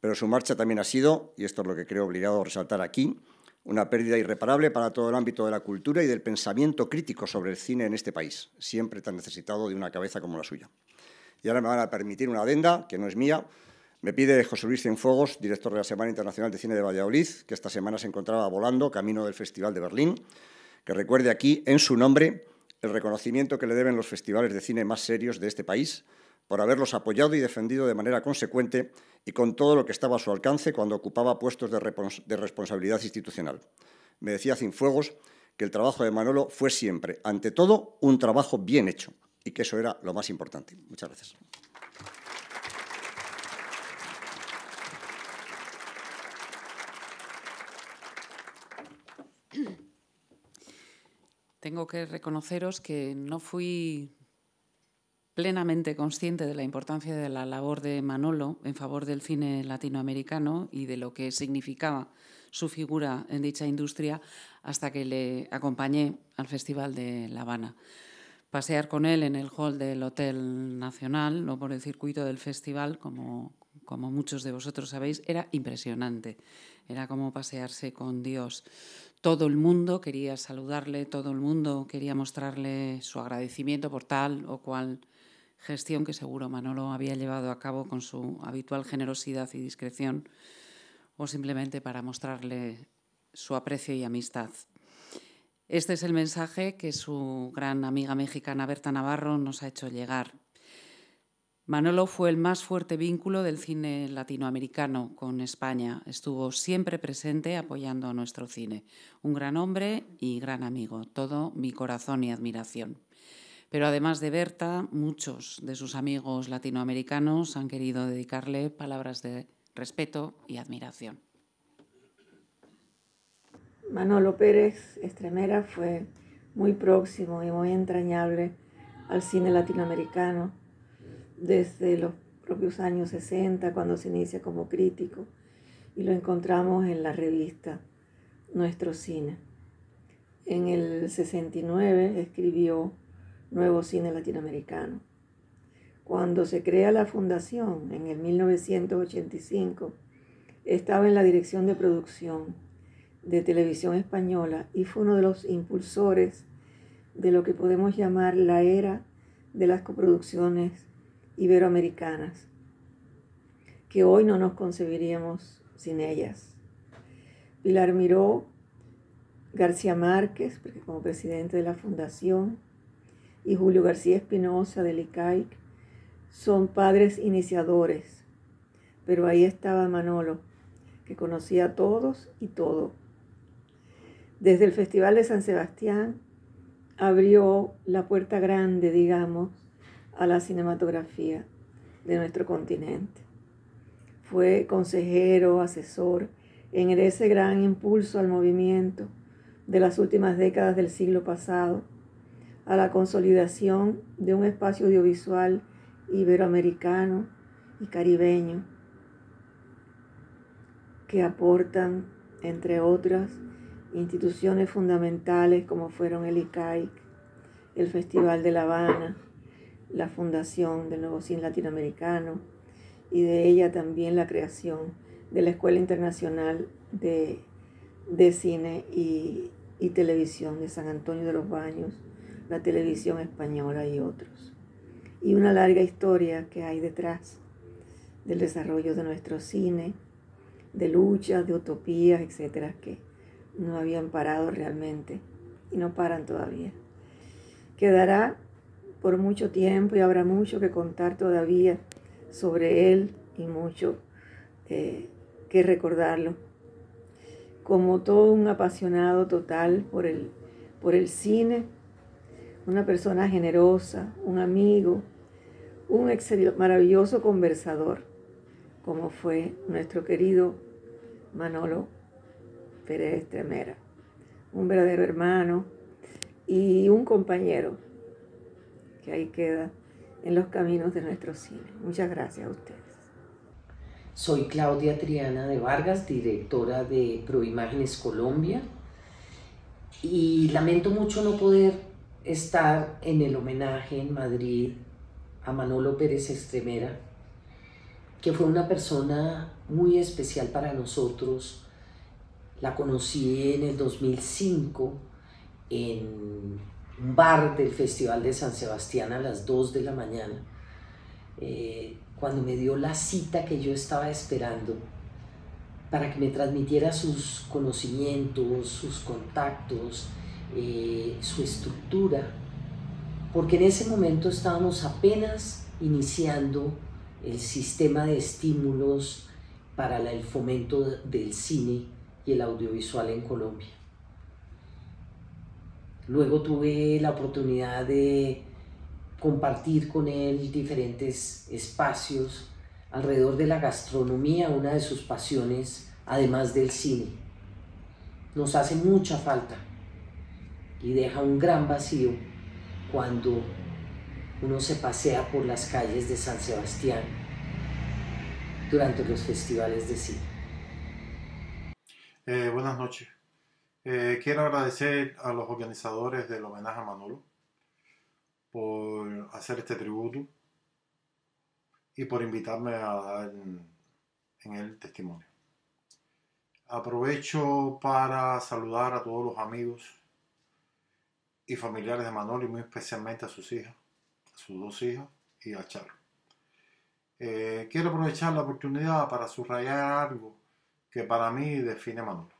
Pero su marcha también ha sido, y esto es lo que creo obligado a resaltar aquí, una pérdida irreparable para todo el ámbito de la cultura y del pensamiento crítico sobre el cine en este país, siempre tan necesitado de una cabeza como la suya. Y ahora me van a permitir una adenda, que no es mía. Me pide José Luis Cienfuegos, director de la Semana Internacional de Cine de Valladolid, que esta semana se encontraba volando camino del Festival de Berlín, que recuerde aquí, en su nombre, el reconocimiento que le deben los festivales de cine más serios de este país, por haberlos apoyado y defendido de manera consecuente y con todo lo que estaba a su alcance cuando ocupaba puestos de, responsabilidad institucional. Me decía fuegos que el trabajo de Manolo fue siempre, ante todo, un trabajo bien hecho y que eso era lo más importante. Muchas gracias. Tengo que reconoceros que no fui plenamente consciente de la importancia de la labor de Manolo en favor del cine latinoamericano y de lo que significaba su figura en dicha industria hasta que le acompañé al Festival de La Habana. Pasear con él en el hall del Hotel Nacional, o por el circuito del festival, como, como muchos de vosotros sabéis, era impresionante. Era como pasearse con Dios. Todo el mundo quería saludarle, todo el mundo quería mostrarle su agradecimiento por tal o cual gestión que seguro Manolo había llevado a cabo con su habitual generosidad y discreción, o simplemente para mostrarle su aprecio y amistad. Este es el mensaje que su gran amiga mexicana Berta Navarro nos ha hecho llegar. Manolo fue el más fuerte vínculo del cine latinoamericano con España. Estuvo siempre presente apoyando a nuestro cine. Un gran hombre y gran amigo. Todo mi corazón y admiración. Pero además de Berta, muchos de sus amigos latinoamericanos han querido dedicarle palabras de respeto y admiración. Manolo Pérez Estremera fue muy próximo y muy entrañable al cine latinoamericano desde los propios años 60, cuando se inicia como crítico, y lo encontramos en la revista Nuestro Cine. En el 69 escribió Nuevo Cine Latinoamericano. Cuando se crea la fundación en el 1985, estaba en la dirección de producción de televisión española y fue uno de los impulsores de lo que podemos llamar la era de las coproducciones iberoamericanas, que hoy no nos concebiríamos sin ellas. Pilar Miró, García Márquez, como presidente de la fundación, y Julio García Espinosa de ICAIC son padres iniciadores, pero ahí estaba Manolo, que conocía a todos y todo. Desde el Festival de San Sebastián abrió la puerta grande, digamos, a la cinematografía de nuestro continente. Fue consejero, asesor en ese gran impulso al movimiento de las últimas décadas del siglo pasado a la consolidación de un espacio audiovisual iberoamericano y caribeño que aportan, entre otras, instituciones fundamentales como fueron el ICAIC, el Festival de La Habana, la Fundación del Nuevo Cine Latinoamericano y de ella también la creación de la Escuela Internacional de, Cine y Televisión de San Antonio de los Baños la televisión española y otros, y una larga historia que hay detrás del desarrollo de nuestro cine, de luchas, de utopías, etcétera, que no habían parado realmente y no paran todavía. Quedará por mucho tiempo y habrá mucho que contar todavía sobre él y mucho eh, que recordarlo. Como todo un apasionado total por el, por el cine, una persona generosa, un amigo, un maravilloso conversador, como fue nuestro querido Manolo Pérez Tremera, un verdadero hermano y un compañero que ahí queda en los caminos de nuestro cine. Muchas gracias a ustedes. Soy Claudia Triana de Vargas, directora de Proimágenes Colombia, y lamento mucho no poder estar en el homenaje en Madrid a Manolo Pérez Extremera, que fue una persona muy especial para nosotros. La conocí en el 2005 en un bar del Festival de San Sebastián a las 2 de la mañana, eh, cuando me dio la cita que yo estaba esperando para que me transmitiera sus conocimientos, sus contactos, eh, su estructura, porque en ese momento estábamos apenas iniciando el sistema de estímulos para el fomento del cine y el audiovisual en Colombia. Luego tuve la oportunidad de compartir con él diferentes espacios alrededor de la gastronomía, una de sus pasiones, además del cine. Nos hace mucha falta y deja un gran vacío cuando uno se pasea por las calles de San Sebastián durante los festivales de cine. Eh, buenas noches. Eh, quiero agradecer a los organizadores del homenaje a Manolo por hacer este tributo y por invitarme a dar en el testimonio. Aprovecho para saludar a todos los amigos y familiares de Manolo y muy especialmente a sus hijas, a sus dos hijas y a Charo. Eh, quiero aprovechar la oportunidad para subrayar algo que para mí define a Manolo.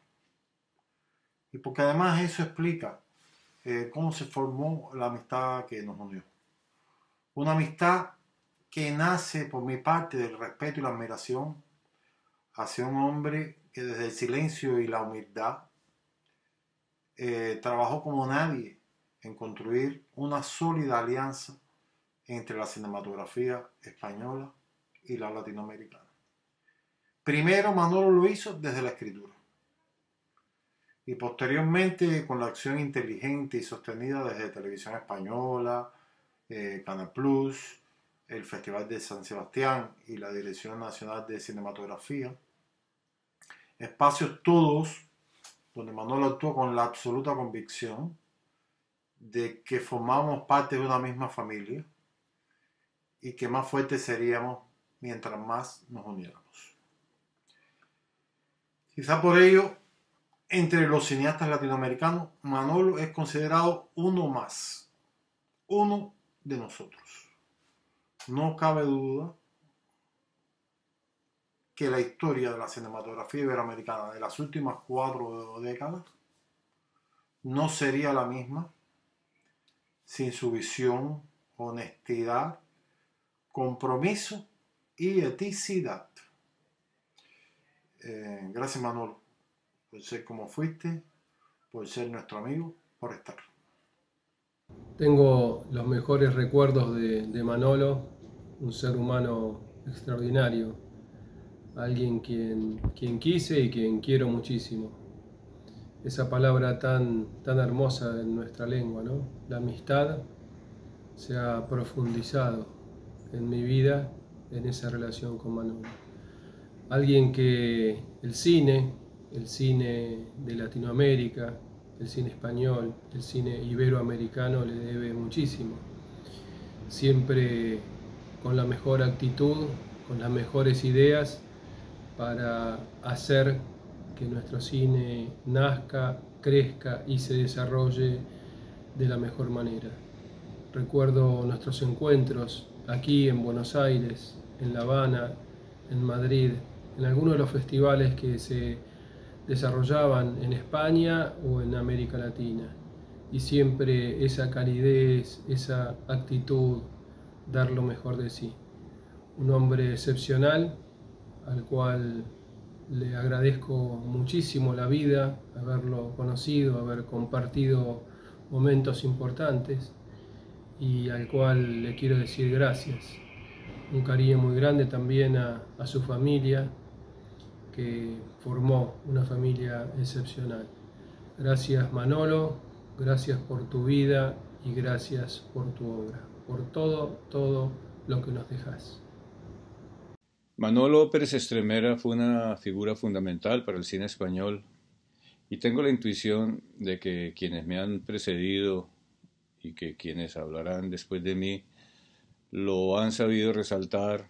Y porque además eso explica eh, cómo se formó la amistad que nos unió. Una amistad que nace por mi parte del respeto y la admiración hacia un hombre que desde el silencio y la humildad eh, trabajó como nadie en construir una sólida alianza entre la cinematografía española y la latinoamericana. Primero Manolo lo hizo desde la escritura y posteriormente con la acción inteligente y sostenida desde Televisión Española, eh, Canal Plus, el Festival de San Sebastián y la Dirección Nacional de Cinematografía, espacios todos donde Manolo actuó con la absoluta convicción de que formamos parte de una misma familia y que más fuertes seríamos mientras más nos uniéramos. Quizá por ello, entre los cineastas latinoamericanos, Manolo es considerado uno más, uno de nosotros. No cabe duda que la historia de la cinematografía iberoamericana de las últimas cuatro décadas no sería la misma sin su visión, honestidad, compromiso y eticidad. Eh, gracias Manolo, por ser como fuiste, por ser nuestro amigo, por estar. Tengo los mejores recuerdos de, de Manolo, un ser humano extraordinario, alguien quien, quien quise y quien quiero muchísimo esa palabra tan, tan hermosa en nuestra lengua, ¿no? La amistad se ha profundizado en mi vida, en esa relación con Manuel. Alguien que el cine, el cine de Latinoamérica, el cine español, el cine iberoamericano le debe muchísimo. Siempre con la mejor actitud, con las mejores ideas para hacer que nuestro cine nazca, crezca y se desarrolle de la mejor manera. Recuerdo nuestros encuentros aquí en Buenos Aires, en La Habana, en Madrid, en algunos de los festivales que se desarrollaban en España o en América Latina. Y siempre esa calidez, esa actitud, dar lo mejor de sí. Un hombre excepcional al cual le agradezco muchísimo la vida, haberlo conocido, haber compartido momentos importantes y al cual le quiero decir gracias. Un cariño muy grande también a, su familia, que formó una familia excepcional. Gracias Manolo, gracias por tu vida y gracias por tu obra, por todo, todo lo que nos dejas. Manolo Pérez Estremera fue una figura fundamental para el cine español y tengo la intuición de que quienes me han precedido y que quienes hablarán después de mí lo han sabido resaltar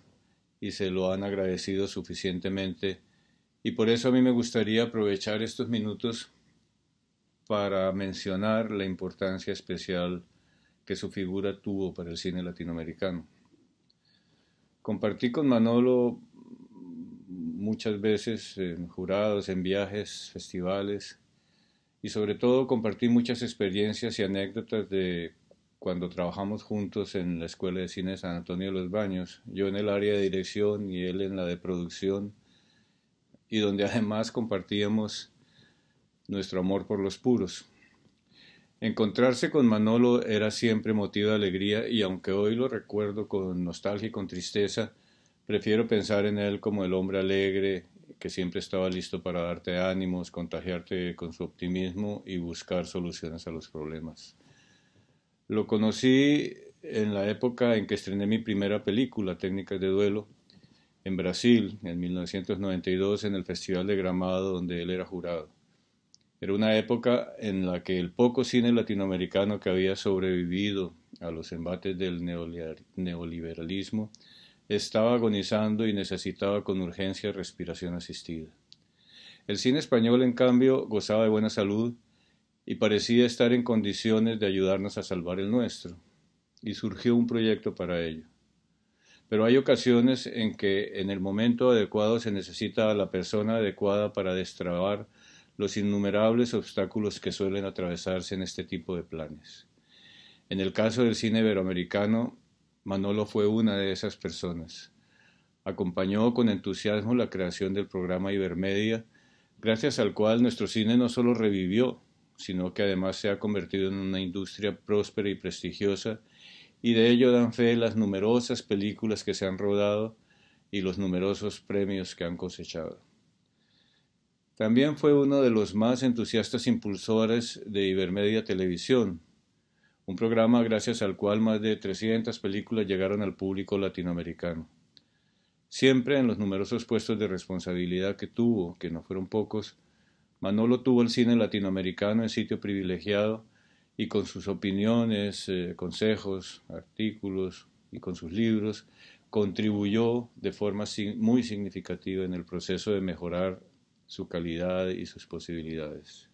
y se lo han agradecido suficientemente y por eso a mí me gustaría aprovechar estos minutos para mencionar la importancia especial que su figura tuvo para el cine latinoamericano. Compartí con Manolo muchas veces en jurados, en viajes, festivales y sobre todo compartí muchas experiencias y anécdotas de cuando trabajamos juntos en la Escuela de Cine San Antonio de los Baños, yo en el área de dirección y él en la de producción, y donde además compartíamos nuestro amor por los puros. Encontrarse con Manolo era siempre motivo de alegría y aunque hoy lo recuerdo con nostalgia y con tristeza, prefiero pensar en él como el hombre alegre que siempre estaba listo para darte ánimos, contagiarte con su optimismo y buscar soluciones a los problemas. Lo conocí en la época en que estrené mi primera película, Técnicas de Duelo, en Brasil, en 1992, en el Festival de Gramado, donde él era jurado. Era una época en la que el poco cine latinoamericano que había sobrevivido a los embates del neoliberalismo estaba agonizando y necesitaba con urgencia respiración asistida. El cine español, en cambio, gozaba de buena salud y parecía estar en condiciones de ayudarnos a salvar el nuestro, y surgió un proyecto para ello. Pero hay ocasiones en que en el momento adecuado se necesita a la persona adecuada para destrabar los innumerables obstáculos que suelen atravesarse en este tipo de planes. En el caso del cine iberoamericano, Manolo fue una de esas personas. Acompañó con entusiasmo la creación del programa Ibermedia, gracias al cual nuestro cine no solo revivió, sino que además se ha convertido en una industria próspera y prestigiosa, y de ello dan fe las numerosas películas que se han rodado y los numerosos premios que han cosechado. También fue uno de los más entusiastas impulsores de Ibermedia Televisión, un programa gracias al cual más de 300 películas llegaron al público latinoamericano. Siempre en los numerosos puestos de responsabilidad que tuvo, que no fueron pocos, Manolo tuvo el cine latinoamericano en sitio privilegiado y con sus opiniones, eh, consejos, artículos y con sus libros, contribuyó de forma muy significativa en el proceso de mejorar su calidad y sus posibilidades.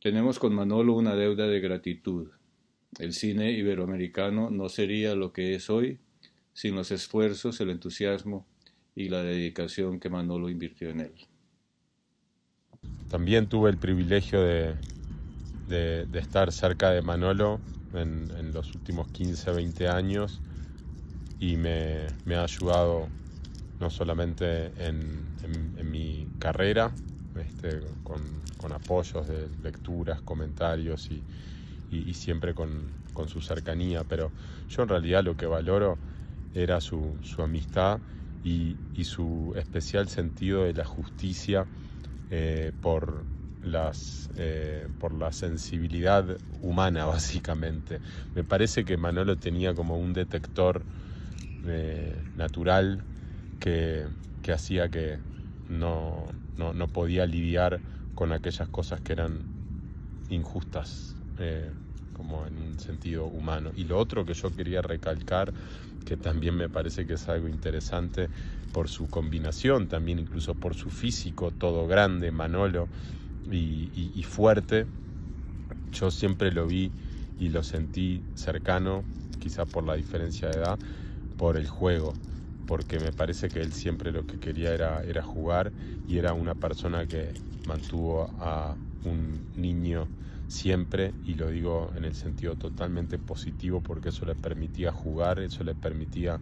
Tenemos con Manolo una deuda de gratitud. El cine iberoamericano no sería lo que es hoy sin los esfuerzos, el entusiasmo y la dedicación que Manolo invirtió en él. También tuve el privilegio de, estar cerca de Manolo en, los últimos 15, 20 años y me ha ayudado no solamente en, mi carrera, este, con, apoyos de lecturas, comentarios y, siempre con, su cercanía, pero yo en realidad lo que valoro era su, amistad y, su especial sentido de la justicia eh, por, las, eh, por la sensibilidad humana, [LAUGHS] básicamente. Me parece que Manolo tenía como un detector eh, natural que, hacía que no, podía lidiar con aquellas cosas que eran injustas, eh, como en un sentido humano. Y lo otro que yo quería recalcar, que también me parece que es algo interesante por su combinación, también incluso por su físico, todo grande, Manolo y, y fuerte, yo siempre lo vi y lo sentí cercano, quizá por la diferencia de edad, por el juego porque me parece que él siempre lo que quería era, era jugar y era una persona que mantuvo a un niño siempre, y lo digo en el sentido totalmente positivo, porque eso le permitía jugar, eso le permitía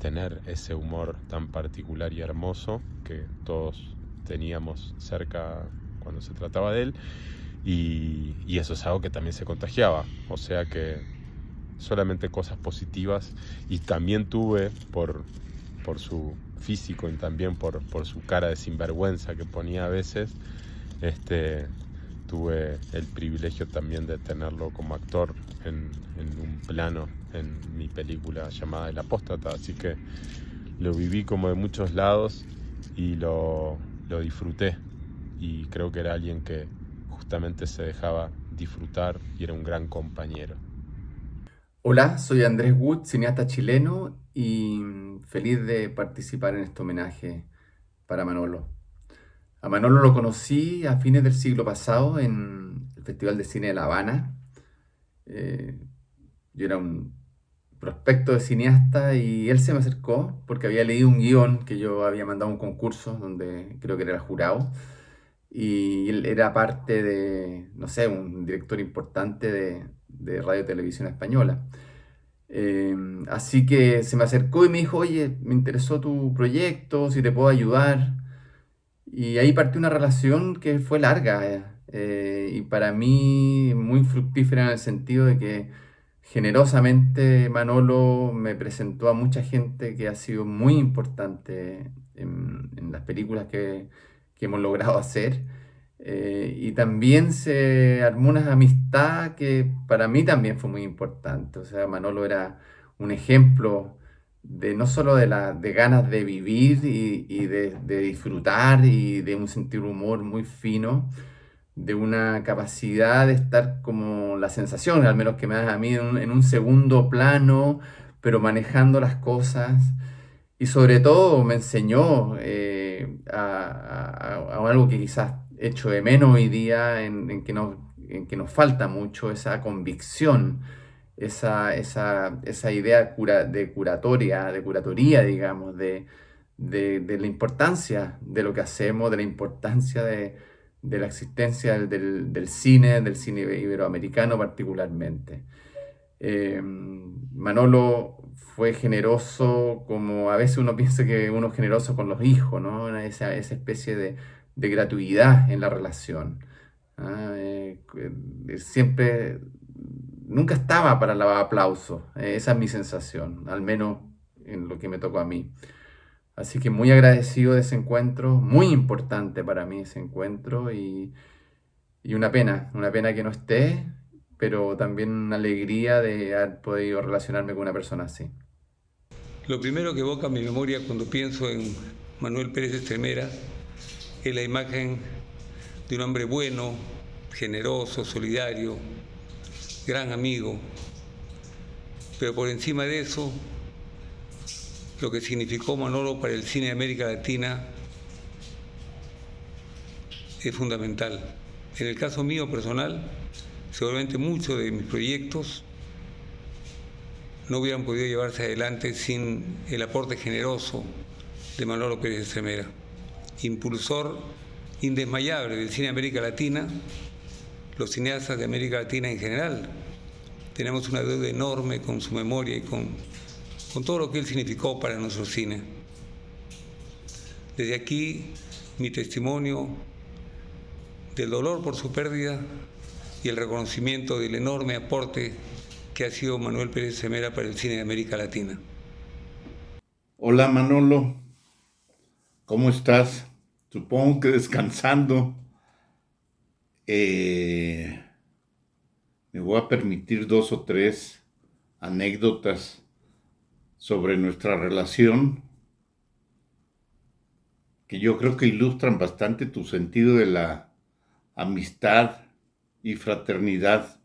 tener ese humor tan particular y hermoso que todos teníamos cerca cuando se trataba de él, y, y eso es algo que también se contagiaba, o sea que solamente cosas positivas, y también tuve por por su físico y también por, por su cara de sinvergüenza que ponía a veces, este, tuve el privilegio también de tenerlo como actor en, un plano en mi película llamada El Apóstata, así que lo viví como de muchos lados y lo, lo disfruté y creo que era alguien que justamente se dejaba disfrutar y era un gran compañero. Hola, soy Andrés Wood, cineasta chileno y mm, feliz de participar en este homenaje para Manolo. A Manolo lo conocí a fines del siglo pasado en el Festival de Cine de La Habana. Eh, yo era un prospecto de cineasta y él se me acercó porque había leído un guión que yo había mandado a un concurso donde creo que era jurado y él era parte de, no sé, un director importante de, de Radio Televisión Española. Em, así que se me acercó y me dijo, oye, me interesó tu proyecto, si te puedo ayudar. Y ahí partió una relación que fue larga eh, y para mí muy fructífera en el sentido de que generosamente Manolo me presentó a mucha gente que ha sido muy importante en, las películas que hemos logrado hacer. Eh, y también se armó una amistad que para mí también fue muy importante. O sea, Manolo era un ejemplo de no solo de, de ganas de vivir y, de, disfrutar y de un sentir humor muy fino, de una capacidad de estar como la sensación, al menos que me da a mí, en un, segundo plano, pero manejando las cosas. Y sobre todo me enseñó eh, a algo que quizás hecho de menos hoy día, en, que, nos, que nos falta mucho esa convicción, esa, idea cura, de curatoria, de curatoría, digamos, de, la importancia de lo que hacemos, de la importancia de, la existencia del, cine, del cine iberoamericano particularmente. Eh, Manolo fue generoso, como a veces uno piensa que uno es generoso con los hijos, ¿no? esa especie de, de gratuidad en la relación. ¿ah? Eh, eh, siempre, nunca estaba para el aplauso. Eh, esa es mi sensación, al menos en lo que me tocó a mí. Así que muy agradecido de ese encuentro, muy importante para mí ese encuentro y, una pena, una pena que no esté, pero también una alegría de haber podido relacionarme con una persona así. Lo primero que evoca mi memoria cuando pienso en Manuel Pérez Estremera es la imagen de un hombre bueno, generoso, solidario, gran amigo. Pero por encima de eso, lo que significó Manolo para el cine de América Latina es fundamental. En el caso mío personal, seguramente muchos de mis proyectos no hubieran podido llevarse adelante sin el aporte generoso de Manolo Pérez Semera impulsor indesmayable del cine de América Latina, los cineastas de América Latina en general. Tenemos una deuda enorme con su memoria y con, con todo lo que él significó para nuestro cine. Desde aquí, mi testimonio del dolor por su pérdida y el reconocimiento del enorme aporte que ha sido Manuel Pérez Semera para el cine de América Latina. Hola Manolo, ¿cómo estás? supongo que descansando, eh, me voy a permitir dos o tres anécdotas sobre nuestra relación que yo creo que ilustran bastante tu sentido de la amistad y fraternidad.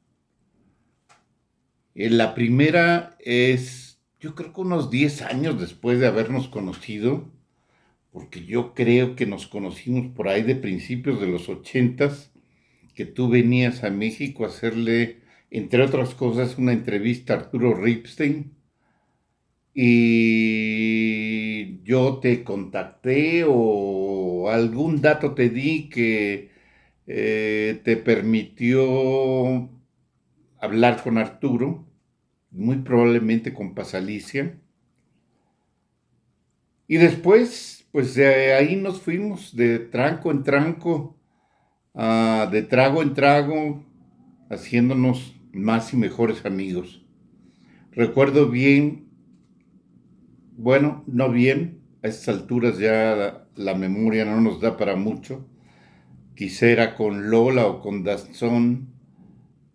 Eh, la primera es, yo creo que unos 10 años después de habernos conocido, porque yo creo que nos conocimos por ahí de principios de los ochentas, que tú venías a México a hacerle, entre otras cosas, una entrevista a Arturo Ripstein. Y yo te contacté o algún dato te di que eh, te permitió hablar con Arturo, muy probablemente con Pasalicia. Y después pues de ahí nos fuimos de tranco en tranco, de trago en trago, haciéndonos más y mejores amigos. Recuerdo bien, bueno, no bien, a estas alturas ya la, memoria no nos da para mucho. Quisiera con Lola o con Dazón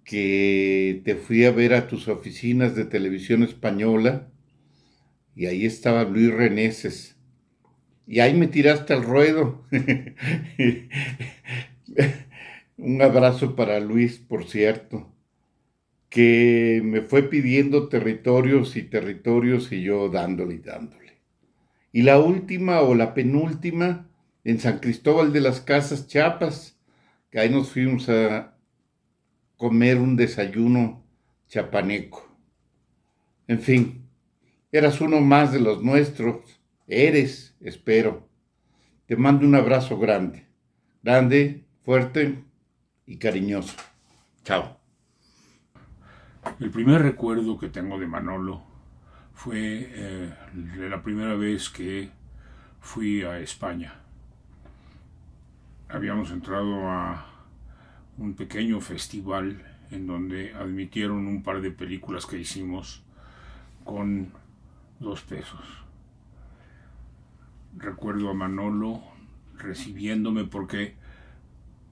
que te fui a ver a tus oficinas de televisión española y ahí estaba Luis Reneses y ahí me tiraste al ruedo. [LAUGHS] Un abrazo para Luis, por cierto, que me fue pidiendo territorios y territorios y yo dándole y dándole. Y la última o la penúltima en San Cristóbal de las Casas, Chiapas, que ahí nos fuimos a comer un desayuno chapaneco. En fin, eras uno más de los nuestros Eres, espero. Te mando un abrazo grande, grande, fuerte y cariñoso. Chao. El primer recuerdo que tengo de Manolo fue eh, la primera vez que fui a España. Habíamos entrado a un pequeño festival en donde admitieron un par de películas que hicimos con dos pesos recuerdo a Manolo recibiéndome porque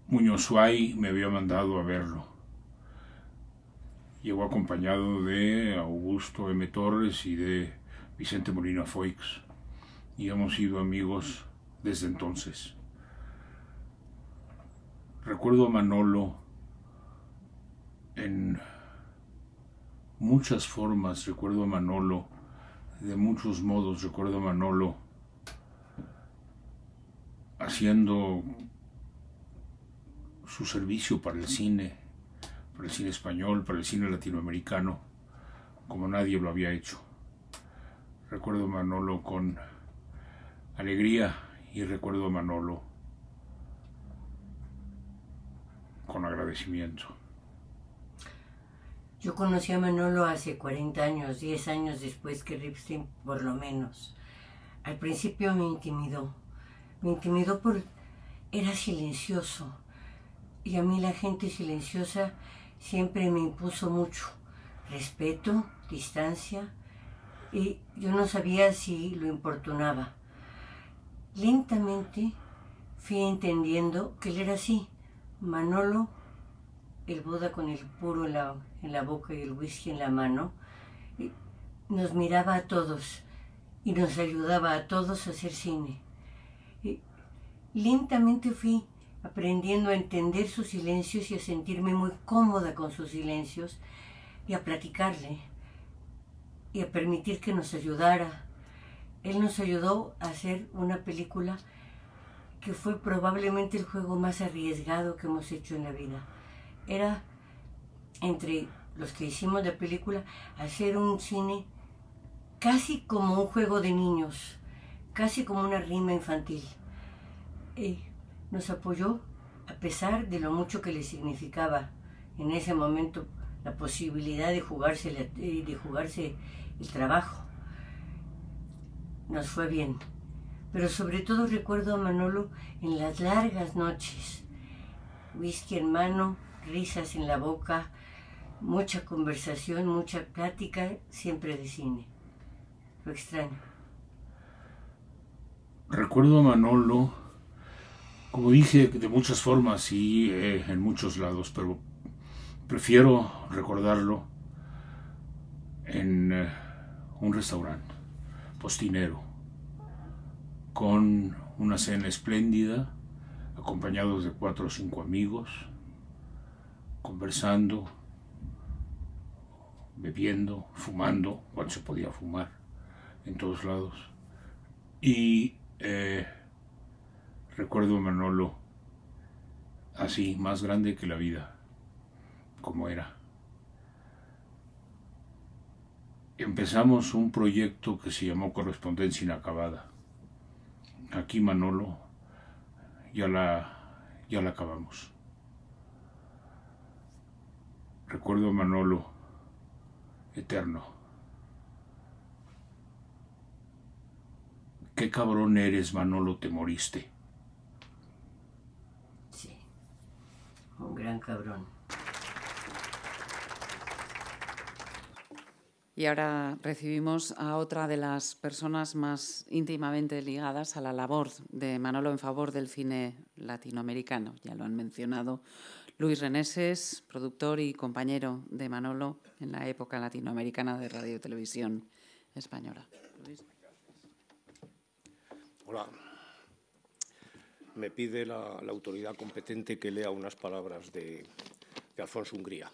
Muñoz me había mandado a verlo. Llegó acompañado de Augusto M. Torres y de Vicente Molina Foix y hemos sido amigos desde entonces. Recuerdo a Manolo en muchas formas, recuerdo a Manolo de muchos modos, recuerdo a Manolo haciendo su servicio para el cine, para el cine español, para el cine latinoamericano, como nadie lo había hecho. Recuerdo Manolo con alegría y recuerdo Manolo con agradecimiento. Yo conocí a Manolo hace 40 años, 10 años después que Ripstein, por lo menos. Al principio me intimidó, me intimidó por... era silencioso. Y a mí la gente silenciosa siempre me impuso mucho. Respeto, distancia, y yo no sabía si lo importunaba. Lentamente fui entendiendo que él era así, Manolo, el Buda con el puro en la, en la boca y el whisky en la mano, nos miraba a todos y nos ayudaba a todos a hacer cine. Lentamente fui aprendiendo a entender sus silencios y a sentirme muy cómoda con sus silencios y a platicarle y a permitir que nos ayudara. Él nos ayudó a hacer una película que fue probablemente el juego más arriesgado que hemos hecho en la vida. Era entre los que hicimos la película hacer un cine casi como un juego de niños, casi como una rima infantil. E nos apoyó a pesar de lo mucho que le significaba en ese momento la posibilidad de jugarse, de jugarse el trabajo. Nos fue bien. Pero sobre todo recuerdo a Manolo en las largas noches. Whisky en mano, risas en la boca, mucha conversación, mucha plática, siempre de cine. Lo extraño. Recuerdo a Manolo como dije, de muchas formas y eh, en muchos lados, pero prefiero recordarlo en eh, un restaurante postinero, con una cena espléndida, acompañados de cuatro o cinco amigos, conversando, bebiendo, fumando, cuando se podía fumar, en todos lados. Y eh, Recuerdo a Manolo así, más grande que la vida, como era. Empezamos un proyecto que se llamó Correspondencia Inacabada. Aquí Manolo ya la, ya la acabamos. Recuerdo a Manolo eterno. Qué cabrón eres, Manolo, te moriste. un gran cabrón. Y ahora recibimos a otra de las personas más íntimamente ligadas a la labor de Manolo en favor del cine latinoamericano. Ya lo han mencionado Luis Reneses, productor y compañero de Manolo en la época latinoamericana de radio y televisión española. Hola, me pide la, autoridad competente que lea unas palabras de, de Alfonso Hungría.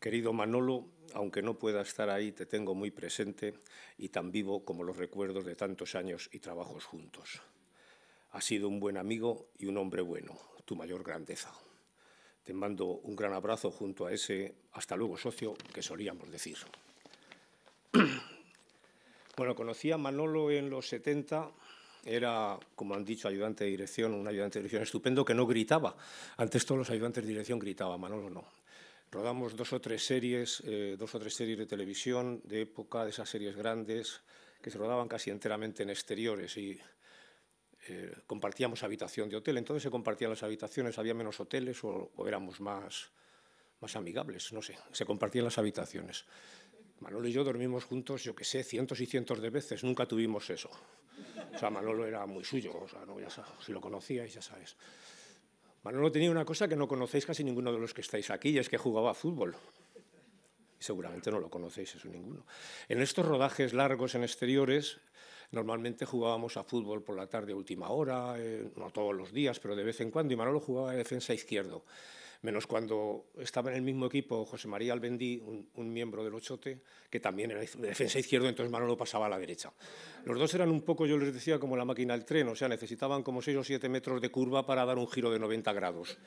Querido Manolo, aunque no pueda estar ahí, te tengo muy presente y tan vivo como los recuerdos de tantos años y trabajos juntos. Ha sido un buen amigo y un hombre bueno, tu mayor grandeza. Te mando un gran abrazo junto a ese hasta luego socio que solíamos decir. [CLEARS THROAT] Bueno, conocí a Manolo en los 70 era, como han dicho, ayudante de dirección, un ayudante de dirección estupendo que no gritaba. Antes todos los ayudantes de dirección gritaban, Manolo no. Rodamos dos o tres series, eh, dos o tres series de televisión de época, de esas series grandes, que se rodaban casi enteramente en exteriores y eh, compartíamos habitación de hotel. Entonces se compartían las habitaciones, había menos hoteles o, o éramos más, más amigables, no sé, se compartían las habitaciones. Manolo y yo dormimos juntos, yo qué sé, cientos y cientos de veces, nunca tuvimos eso. O sea, Manolo era muy suyo, o sea, no, ya si lo conocíais, ya sabes. Manolo tenía una cosa que no conocéis casi ninguno de los que estáis aquí, y es que jugaba a fútbol. Y seguramente no lo conocéis eso ninguno. En estos rodajes largos en exteriores, normalmente jugábamos a fútbol por la tarde última hora, eh, no todos los días, pero de vez en cuando, y Manolo jugaba de defensa izquierdo menos cuando estaba en el mismo equipo José María Albendí, un, miembro del Ochote, que también era de defensa izquierdo, entonces Manolo pasaba a la derecha. Los dos eran un poco, yo les decía, como la máquina del tren, o sea, necesitaban como 6 o 7 metros de curva para dar un giro de 90 grados.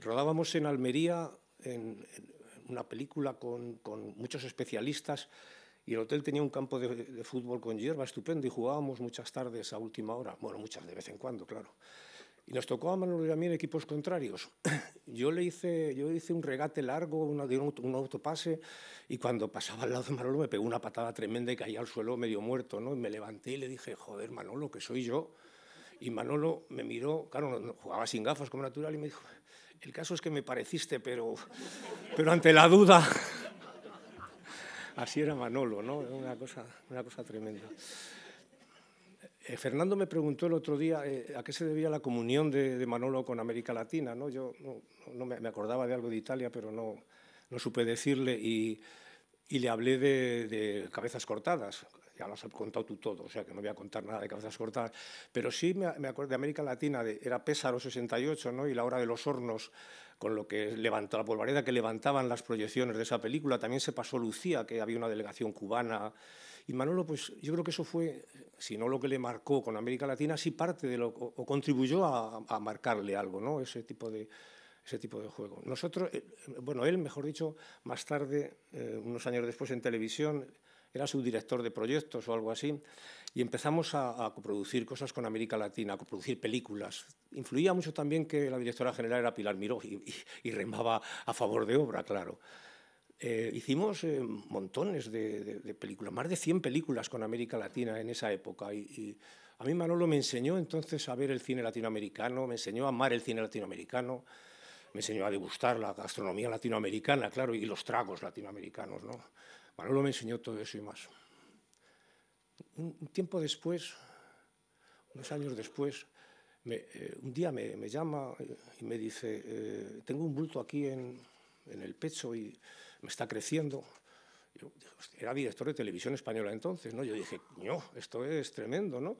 Rodábamos en Almería en, una película con, muchos especialistas y el hotel tenía un campo de, de, fútbol con hierba estupendo y jugábamos muchas tardes a última hora, bueno, muchas de vez en cuando, claro. Y nos tocó a Manolo y a mí en equipos contrarios. [CLEARS THROAT] Yo le hice, yo hice un regate largo, un, autopase, y cuando pasaba al lado de Manolo me pegó una patada tremenda y caí al suelo medio muerto, ¿no? Y me levanté y le dije, joder, Manolo, que soy yo. Y Manolo me miró, claro, jugaba sin gafas como natural, y me dijo, el caso es que me pareciste, pero, pero ante la duda... [LAUGHS] Así era Manolo, ¿no? Una cosa, una cosa tremenda. Eh, Fernando me preguntó el otro día eh, a qué se debía la comunión de, Manolo con América Latina. ¿no? Yo no, me, acordaba de algo de Italia, pero no, no supe decirle y, le hablé de, cabezas cortadas. Ya lo has contado tú todo, o sea que no voy a contar nada de cabezas cortadas. Pero sí me, acuerdo de América Latina, era Pésaro 68 ¿no? y la hora de los hornos, con lo que levantó la polvareda que levantaban las proyecciones de esa película. También se pasó Lucía, que había una delegación cubana. Y Manolo, pues yo creo que eso fue, si no lo que le marcó con América Latina, sí parte de lo, o, contribuyó a, marcarle algo, ¿no? Ese tipo de, ese tipo de juego. Nosotros, eh, bueno, él, mejor dicho, más tarde, eh, unos años después en televisión, era subdirector de proyectos o algo así, y empezamos a, a coproducir cosas con América Latina, a coproducir películas. Influía mucho también que la directora general era Pilar Miró y remaba a favor de obra, claro. Eh, hicimos eh, montones de, películas, más de 100 películas con América Latina en esa época. Y, a mí Manolo me enseñó entonces a ver el cine latinoamericano, me enseñó a amar el cine latinoamericano, me enseñó a degustar la gastronomía latinoamericana, claro, y los tragos latinoamericanos. ¿no? Manolo me enseñó todo eso y más. Un, tiempo después, unos años después, eh, un día me, llama y me dice, tengo un bulto aquí en, en el pecho y me está creciendo. era director de televisión española entonces, ¿no? Yo dije, no, esto es tremendo, ¿no?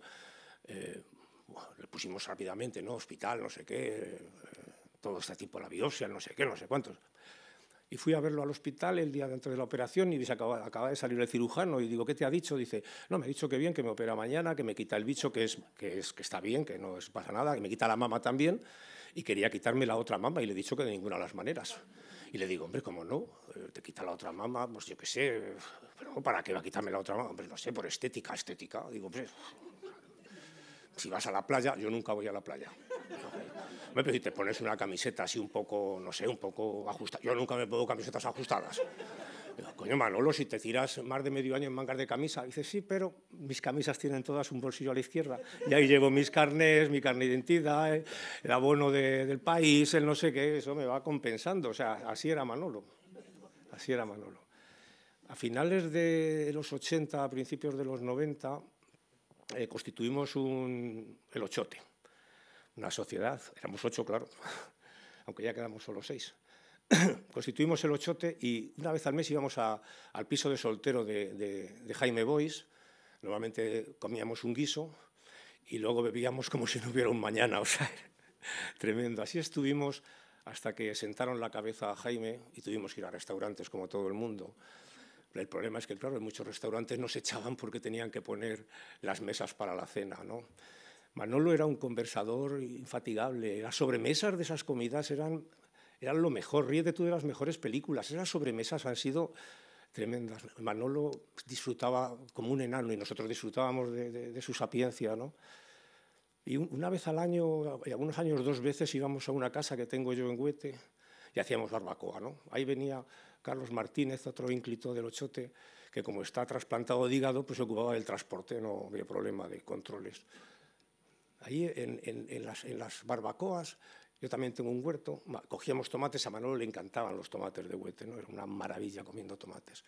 Eh, le pusimos rápidamente, ¿no? Hospital, no sé qué, eh, todo este tipo, la biopsia, no sé qué, no sé cuántos. Y fui a verlo al hospital el día antes de la operación y dice, acaba, acaba, de salir el cirujano y digo, ¿qué te ha dicho? Dice, no, me ha dicho que bien, que me opera mañana, que me quita el bicho, que, es, que, es, que está bien, que no pasa nada, que me quita la mama también y quería quitarme la otra mama y le he dicho que de ninguna de las maneras. Y le digo, hombre, ¿cómo no? Eh, te quita la otra mama, pues yo qué sé, pero ¿para qué va a quitarme la otra mama? Hombre, no sé, por estética, estética. Digo, hombre, si vas a la playa, yo nunca voy a la playa. Me pero si te pones una camiseta así un poco, no sé, un poco ajustada, yo nunca me puedo camisetas ajustadas coño Manolo, si te tiras más de medio año en mangas de camisa. Dice, sí, pero mis camisas tienen todas un bolsillo a la izquierda. Y ahí llevo mis carnes, mi carne de identidad, el, abono del país, el no sé qué, eso me va compensando. O sea, así era Manolo. Así era Manolo. A finales de los 80, a principios de los 90, eh, constituimos un, el Ochote, una sociedad. Éramos ocho, claro, [LAUGHS] aunque ya quedamos solo seis. [COUGHS] constituimos el Ochote y una vez al mes íbamos al piso de soltero de, Jaime Bois. Normalmente comíamos un guiso y luego bebíamos como si no hubiera un mañana, [LAUGHS] o sea, tremendo. Así estuvimos hasta que sentaron la cabeza a Jaime y tuvimos que ir a restaurantes como todo el mundo. El problema es que, claro, en muchos restaurantes nos echaban porque tenían que poner las mesas para la cena, ¿no? Manolo era un conversador infatigable. Las sobremesas de esas comidas eran era lo mejor, ríete tú de las mejores películas. Esas sobremesas han sido tremendas. Manolo disfrutaba como un enano y nosotros disfrutábamos de, su sapiencia, ¿no? Y una vez al año, y algunos años dos veces, íbamos a una casa que tengo yo en Huete y hacíamos barbacoa, ¿no? Ahí venía Carlos Martínez, otro ínclito del Ochote, que como está trasplantado de hígado, pues se ocupaba del transporte, no había problema de controles. Ahí las, en las barbacoas yo también tengo un huerto, cogíamos tomates, a Manolo le encantaban los tomates de huete, ¿no? era una maravilla comiendo tomates.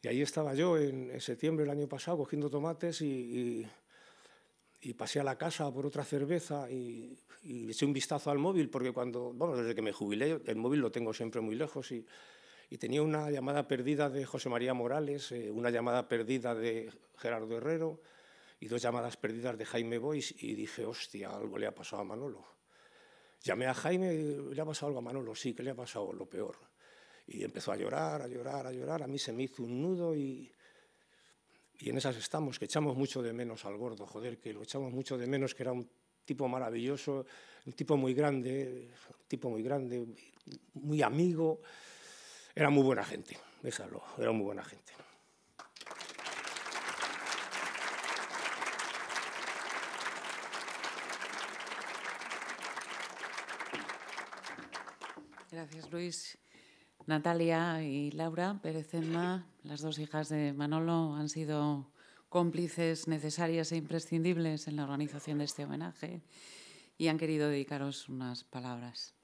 Y ahí estaba yo en, septiembre del año pasado cogiendo tomates y, pasé a la casa por otra cerveza y, y, eché un vistazo al móvil, porque cuando, bueno, desde que me jubilé, el móvil lo tengo siempre muy lejos y, tenía una llamada perdida de José María Morales, eh, una llamada perdida de Gerardo Herrero y dos llamadas perdidas de Jaime Bois y dije, hostia, algo le ha pasado a Manolo. Llamé a Jaime, ¿le ha pasado algo a Manolo? Sí, que le ha pasado lo peor. Y empezó a llorar, a llorar, a llorar. A mí se me hizo un nudo y, y en esas estamos, que echamos mucho de menos al gordo, joder, que lo echamos mucho de menos, que era un tipo maravilloso, un tipo muy grande, un tipo muy grande, muy amigo, era muy buena gente, déjalo, era muy buena gente. Gracias, Luis. Natalia y Laura Pérez Emma, las dos hijas de Manolo, han sido cómplices necesarias e imprescindibles en la organización de este homenaje y han querido dedicaros unas palabras.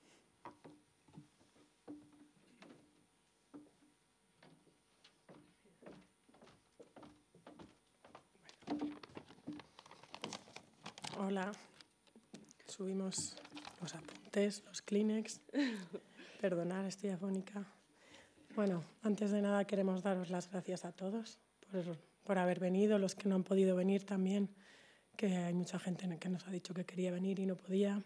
Hola, subimos los apuntes, los Kleenex. Perdonar, estoy afónica. Bueno, antes de nada queremos daros las gracias a todos por, haber venido, los que no han podido venir también, que hay mucha gente que nos ha dicho que quería venir y no podía.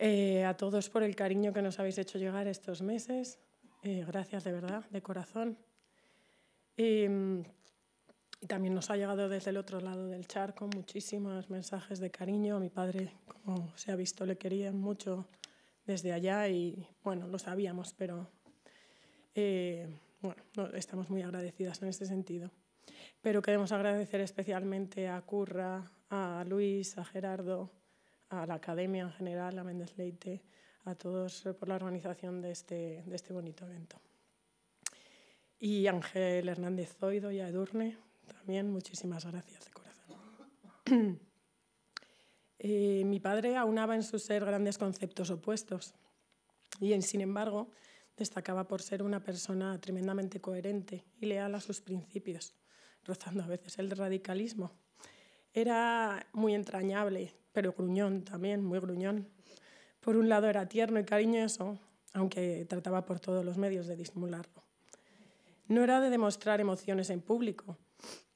Eh, a todos por el cariño que nos habéis hecho llegar estos meses. Eh, gracias de verdad, de corazón. Y, y, también nos ha llegado desde el otro lado del charco muchísimos mensajes de cariño. A mi padre, como se ha visto, le querían mucho desde allá y bueno, lo sabíamos, pero eh, bueno, estamos muy agradecidas en este sentido. Pero queremos agradecer especialmente a Curra, a Luis, a Gerardo, a la Academia en general, a Méndez Leite, a todos por la organización de este, de este bonito evento. Y Ángel Hernández Zoido y a Edurne, también muchísimas gracias de corazón. Eh, mi padre aunaba en su ser grandes conceptos opuestos y, sin embargo, destacaba por ser una persona tremendamente coherente y leal a sus principios, rozando a veces el radicalismo. Era muy entrañable, pero gruñón también, muy gruñón. Por un lado era tierno y cariñoso, aunque trataba por todos los medios de disimularlo. No era de demostrar emociones en público,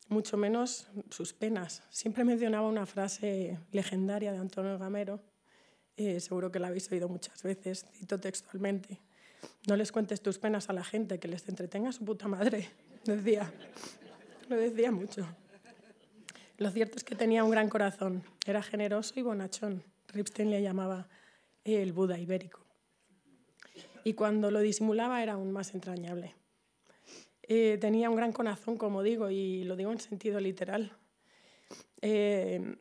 mucho menos sus penas. Siempre mencionaba una frase legendaria de Antonio Gamero, eh, seguro que la habéis oído muchas veces, cito textualmente, no les cuentes tus penas a la gente, que les entretenga su puta madre, [LAUGHS] decía, lo decía mucho. Lo cierto es que tenía un gran corazón, era generoso y bonachón, Ripstein le llamaba eh, el Buda ibérico. Y cuando lo disimulaba era aún más entrañable. Eh, tenía un gran corazón, como digo, y lo digo en sentido literal. Eh,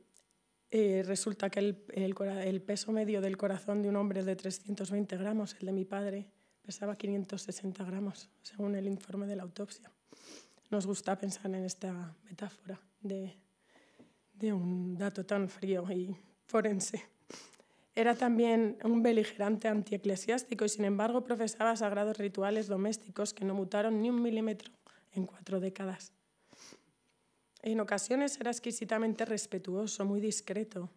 eh, resulta que el, peso medio del corazón de un hombre de 320 gramos, el de mi padre pesaba 560 gramos, según el informe de la autopsia. Nos gusta pensar en esta metáfora de un dato tan frío y forense. Era también un beligerante antieclesiástico y sin embargo profesaba sagrados rituales domésticos que no mutaron ni un milímetro en cuatro décadas. En ocasiones era exquisitamente respetuoso, muy discreto,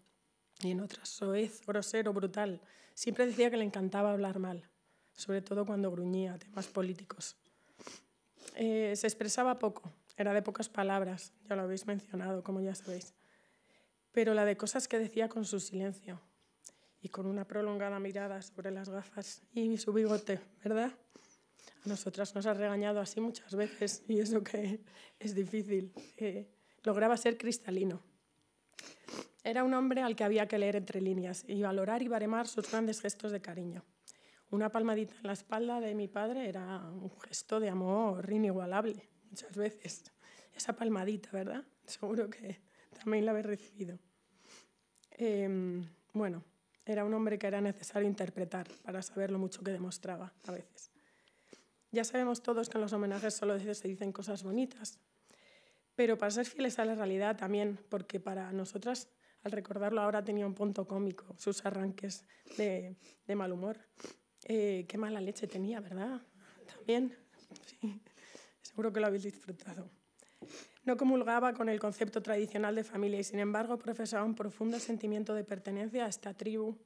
y en otras soez, grosero, brutal. Siempre decía que le encantaba hablar mal, sobre todo cuando gruñía temas políticos. Eh, se expresaba poco, era de pocas palabras, ya lo habéis mencionado, como ya sabéis, pero la de cosas que decía con su silencio, y con una prolongada mirada sobre las gafas y su bigote, ¿verdad? A nosotras nos ha regañado así muchas veces y eso que es difícil. Eh, lograba ser cristalino. Era un hombre al que había que leer entre líneas y valorar y baremar sus grandes gestos de cariño. Una palmadita en la espalda de mi padre era un gesto de amor inigualable, muchas veces. Esa palmadita, ¿verdad? Seguro que también la habéis recibido. Em, bueno, era un hombre que era necesario interpretar para saber lo mucho que demostraba a veces. Ya sabemos todos que en los homenajes solo se dicen cosas bonitas, pero para ser fieles a la realidad también, porque para nosotras, al recordarlo ahora, tenía un punto cómico, sus arranques de, mal humor. Eh, qué mala leche tenía, ¿verdad? También, sí, seguro que lo habéis disfrutado. No comulgaba con el concepto tradicional de familia y, sin embargo, profesaba un profundo sentimiento de pertenencia a esta tribu,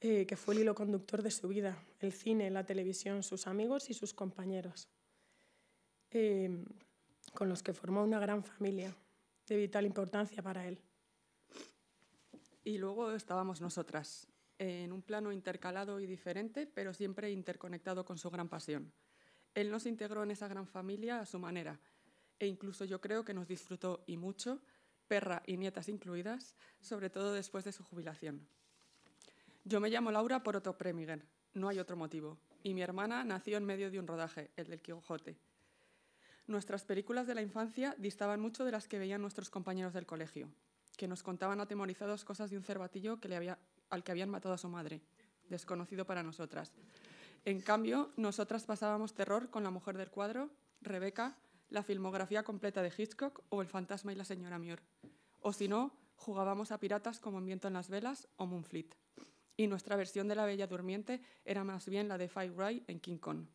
eh, que fue el hilo conductor de su vida, el cine, la televisión, sus amigos y sus compañeros, eh, con los que formó una gran familia de vital importancia para él. Y luego estábamos nosotras, en un plano intercalado y diferente, pero siempre interconectado con su gran pasión. Él nos integró en esa gran familia a su manera e incluso yo creo que nos disfrutó y mucho, perra y nietas incluidas, sobre todo después de su jubilación. Yo me llamo Laura por otro no hay otro motivo, y mi hermana nació en medio de un rodaje, el del Quijote. Nuestras películas de la infancia distaban mucho de las que veían nuestros compañeros del colegio, que nos contaban atemorizados cosas de un cervatillo que le había, al que habían matado a su madre, desconocido para nosotras. En cambio, nosotras pasábamos terror con la mujer del cuadro, Rebeca, la filmografía completa de Hitchcock o El fantasma y la señora Muir. O si no, jugábamos a piratas como En viento en las velas o Moonfleet. Y nuestra versión de La Bella Durmiente era más bien la de Five Ray en King Kong.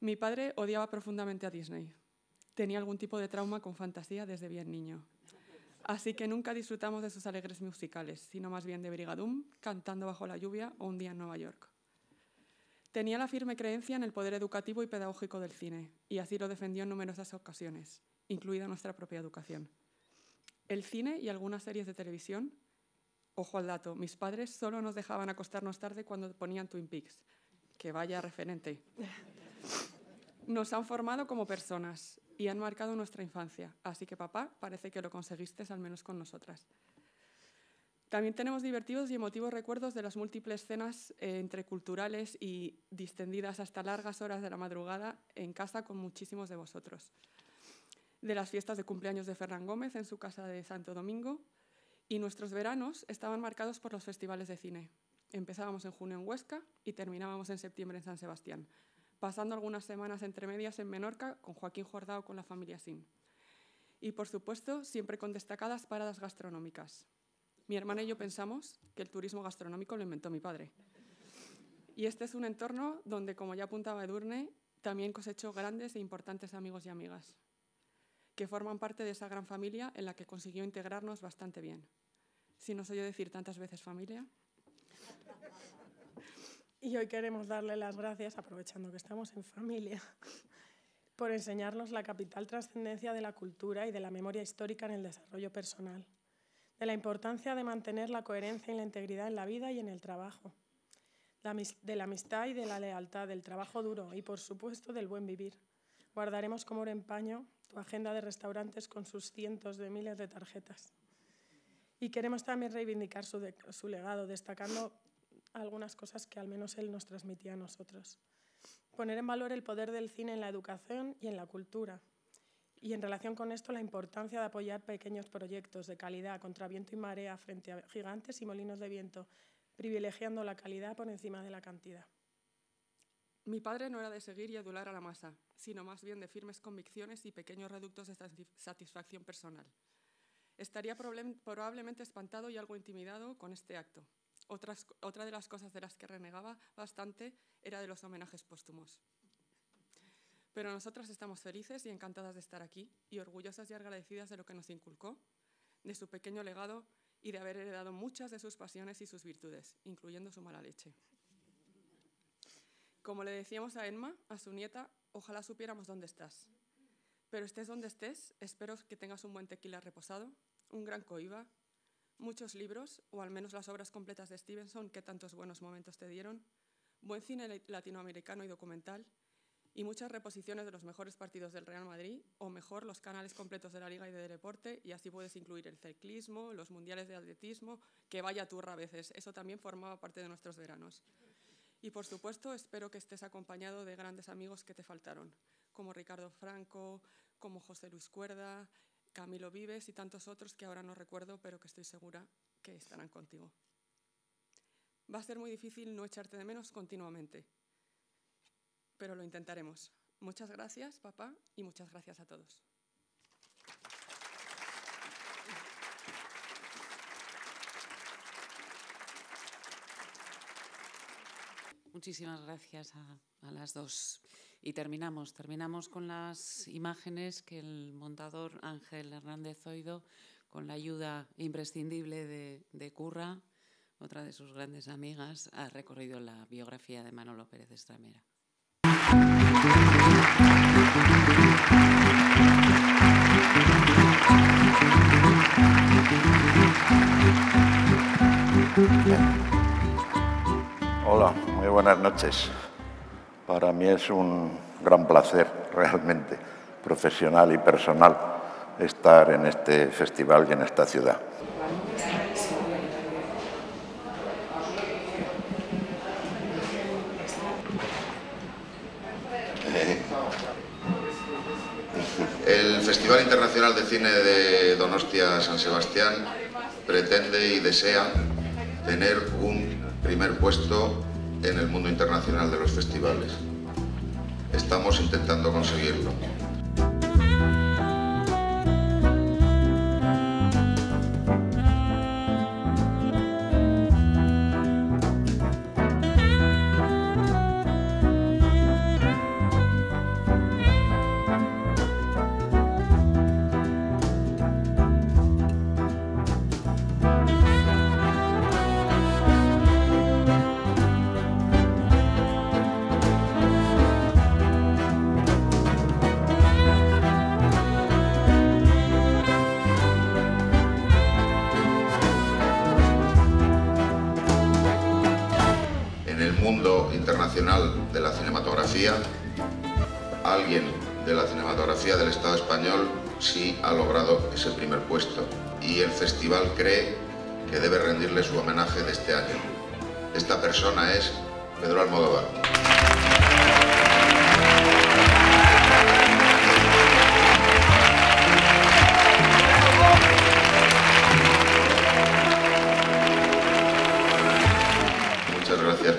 Mi padre odiaba profundamente a Disney. Tenía algún tipo de trauma con fantasía desde bien niño. Así que nunca disfrutamos de sus alegres musicales, sino más bien de Brigadum Cantando bajo la lluvia o Un día en Nueva York. Tenía la firme creencia en el poder educativo y pedagógico del cine, y así lo defendió en numerosas ocasiones, incluida nuestra propia educación. El cine y algunas series de televisión, ojo al dato, mis padres solo nos dejaban acostarnos tarde cuando ponían Twin Peaks, que vaya referente. Nos han formado como personas y han marcado nuestra infancia, así que papá, parece que lo conseguiste al menos con nosotras. También tenemos divertidos y emotivos recuerdos de las múltiples cenas eh, entreculturales y distendidas hasta largas horas de la madrugada en casa con muchísimos de vosotros. De las fiestas de cumpleaños de Ferran Gómez en su casa de Santo Domingo. Y nuestros veranos estaban marcados por los festivales de cine. Empezábamos en junio en Huesca y terminábamos en septiembre en San Sebastián, pasando algunas semanas entre medias en Menorca con Joaquín Jordao con la familia Sim. Y por supuesto, siempre con destacadas paradas gastronómicas, mi hermana y yo pensamos que el turismo gastronómico lo inventó mi padre. Y este es un entorno donde, como ya apuntaba Edurne, también cosechó grandes e importantes amigos y amigas, que forman parte de esa gran familia en la que consiguió integrarnos bastante bien. Si no soy yo decir tantas veces familia. Y hoy queremos darle las gracias, aprovechando que estamos en familia, por enseñarnos la capital trascendencia de la cultura y de la memoria histórica en el desarrollo personal de la importancia de mantener la coherencia y la integridad en la vida y en el trabajo, de la amistad y de la lealtad, del trabajo duro y, por supuesto, del buen vivir. Guardaremos como un empaño tu agenda de restaurantes con sus cientos de miles de tarjetas. Y queremos también reivindicar su, su legado, destacando algunas cosas que al menos él nos transmitía a nosotros. Poner en valor el poder del cine en la educación y en la cultura, y en relación con esto, la importancia de apoyar pequeños proyectos de calidad contra viento y marea frente a gigantes y molinos de viento, privilegiando la calidad por encima de la cantidad. Mi padre no era de seguir y adular a la masa, sino más bien de firmes convicciones y pequeños reductos de satisfacción personal. Estaría probablemente espantado y algo intimidado con este acto. otra de las cosas de las que renegaba bastante era de los homenajes póstumos. Pero nosotras estamos felices y encantadas de estar aquí y orgullosas y agradecidas de lo que nos inculcó, de su pequeño legado y de haber heredado muchas de sus pasiones y sus virtudes, incluyendo su mala leche. Como le decíamos a Emma, a su nieta, ojalá supiéramos dónde estás. Pero estés donde estés, espero que tengas un buen tequila reposado, un gran coiba, muchos libros, o al menos las obras completas de Stevenson que tantos buenos momentos te dieron, buen cine latinoamericano y documental, y muchas reposiciones de los mejores partidos del Real Madrid o mejor los canales completos de la Liga y de Deporte y así puedes incluir el ciclismo, los mundiales de atletismo, que vaya turra a veces, eso también formaba parte de nuestros veranos. Y por supuesto espero que estés acompañado de grandes amigos que te faltaron, como Ricardo Franco, como José Luis Cuerda, Camilo Vives y tantos otros que ahora no recuerdo, pero que estoy segura que estarán contigo. Va a ser muy difícil no echarte de menos continuamente, pero lo intentaremos. Muchas gracias, papá, y muchas gracias a todos. Muchísimas gracias a, las dos. Y terminamos, terminamos con las imágenes que el montador Ángel Hernández Zoido, con la ayuda imprescindible de, de Curra, otra de sus grandes amigas, ha recorrido la biografía de Manolo Pérez Estramera. Hola, muy buenas noches. Para mí es un gran placer, realmente, profesional y personal, estar en este festival y en esta ciudad. El Festival Internacional de Cine de Donostia San Sebastián pretende y desea tener un primer puesto en el mundo internacional de los festivales. Estamos intentando conseguirlo.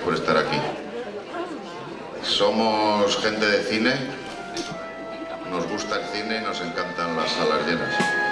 por estar aquí. Somos gente de cine, nos gusta el cine y nos encantan las salas llenas.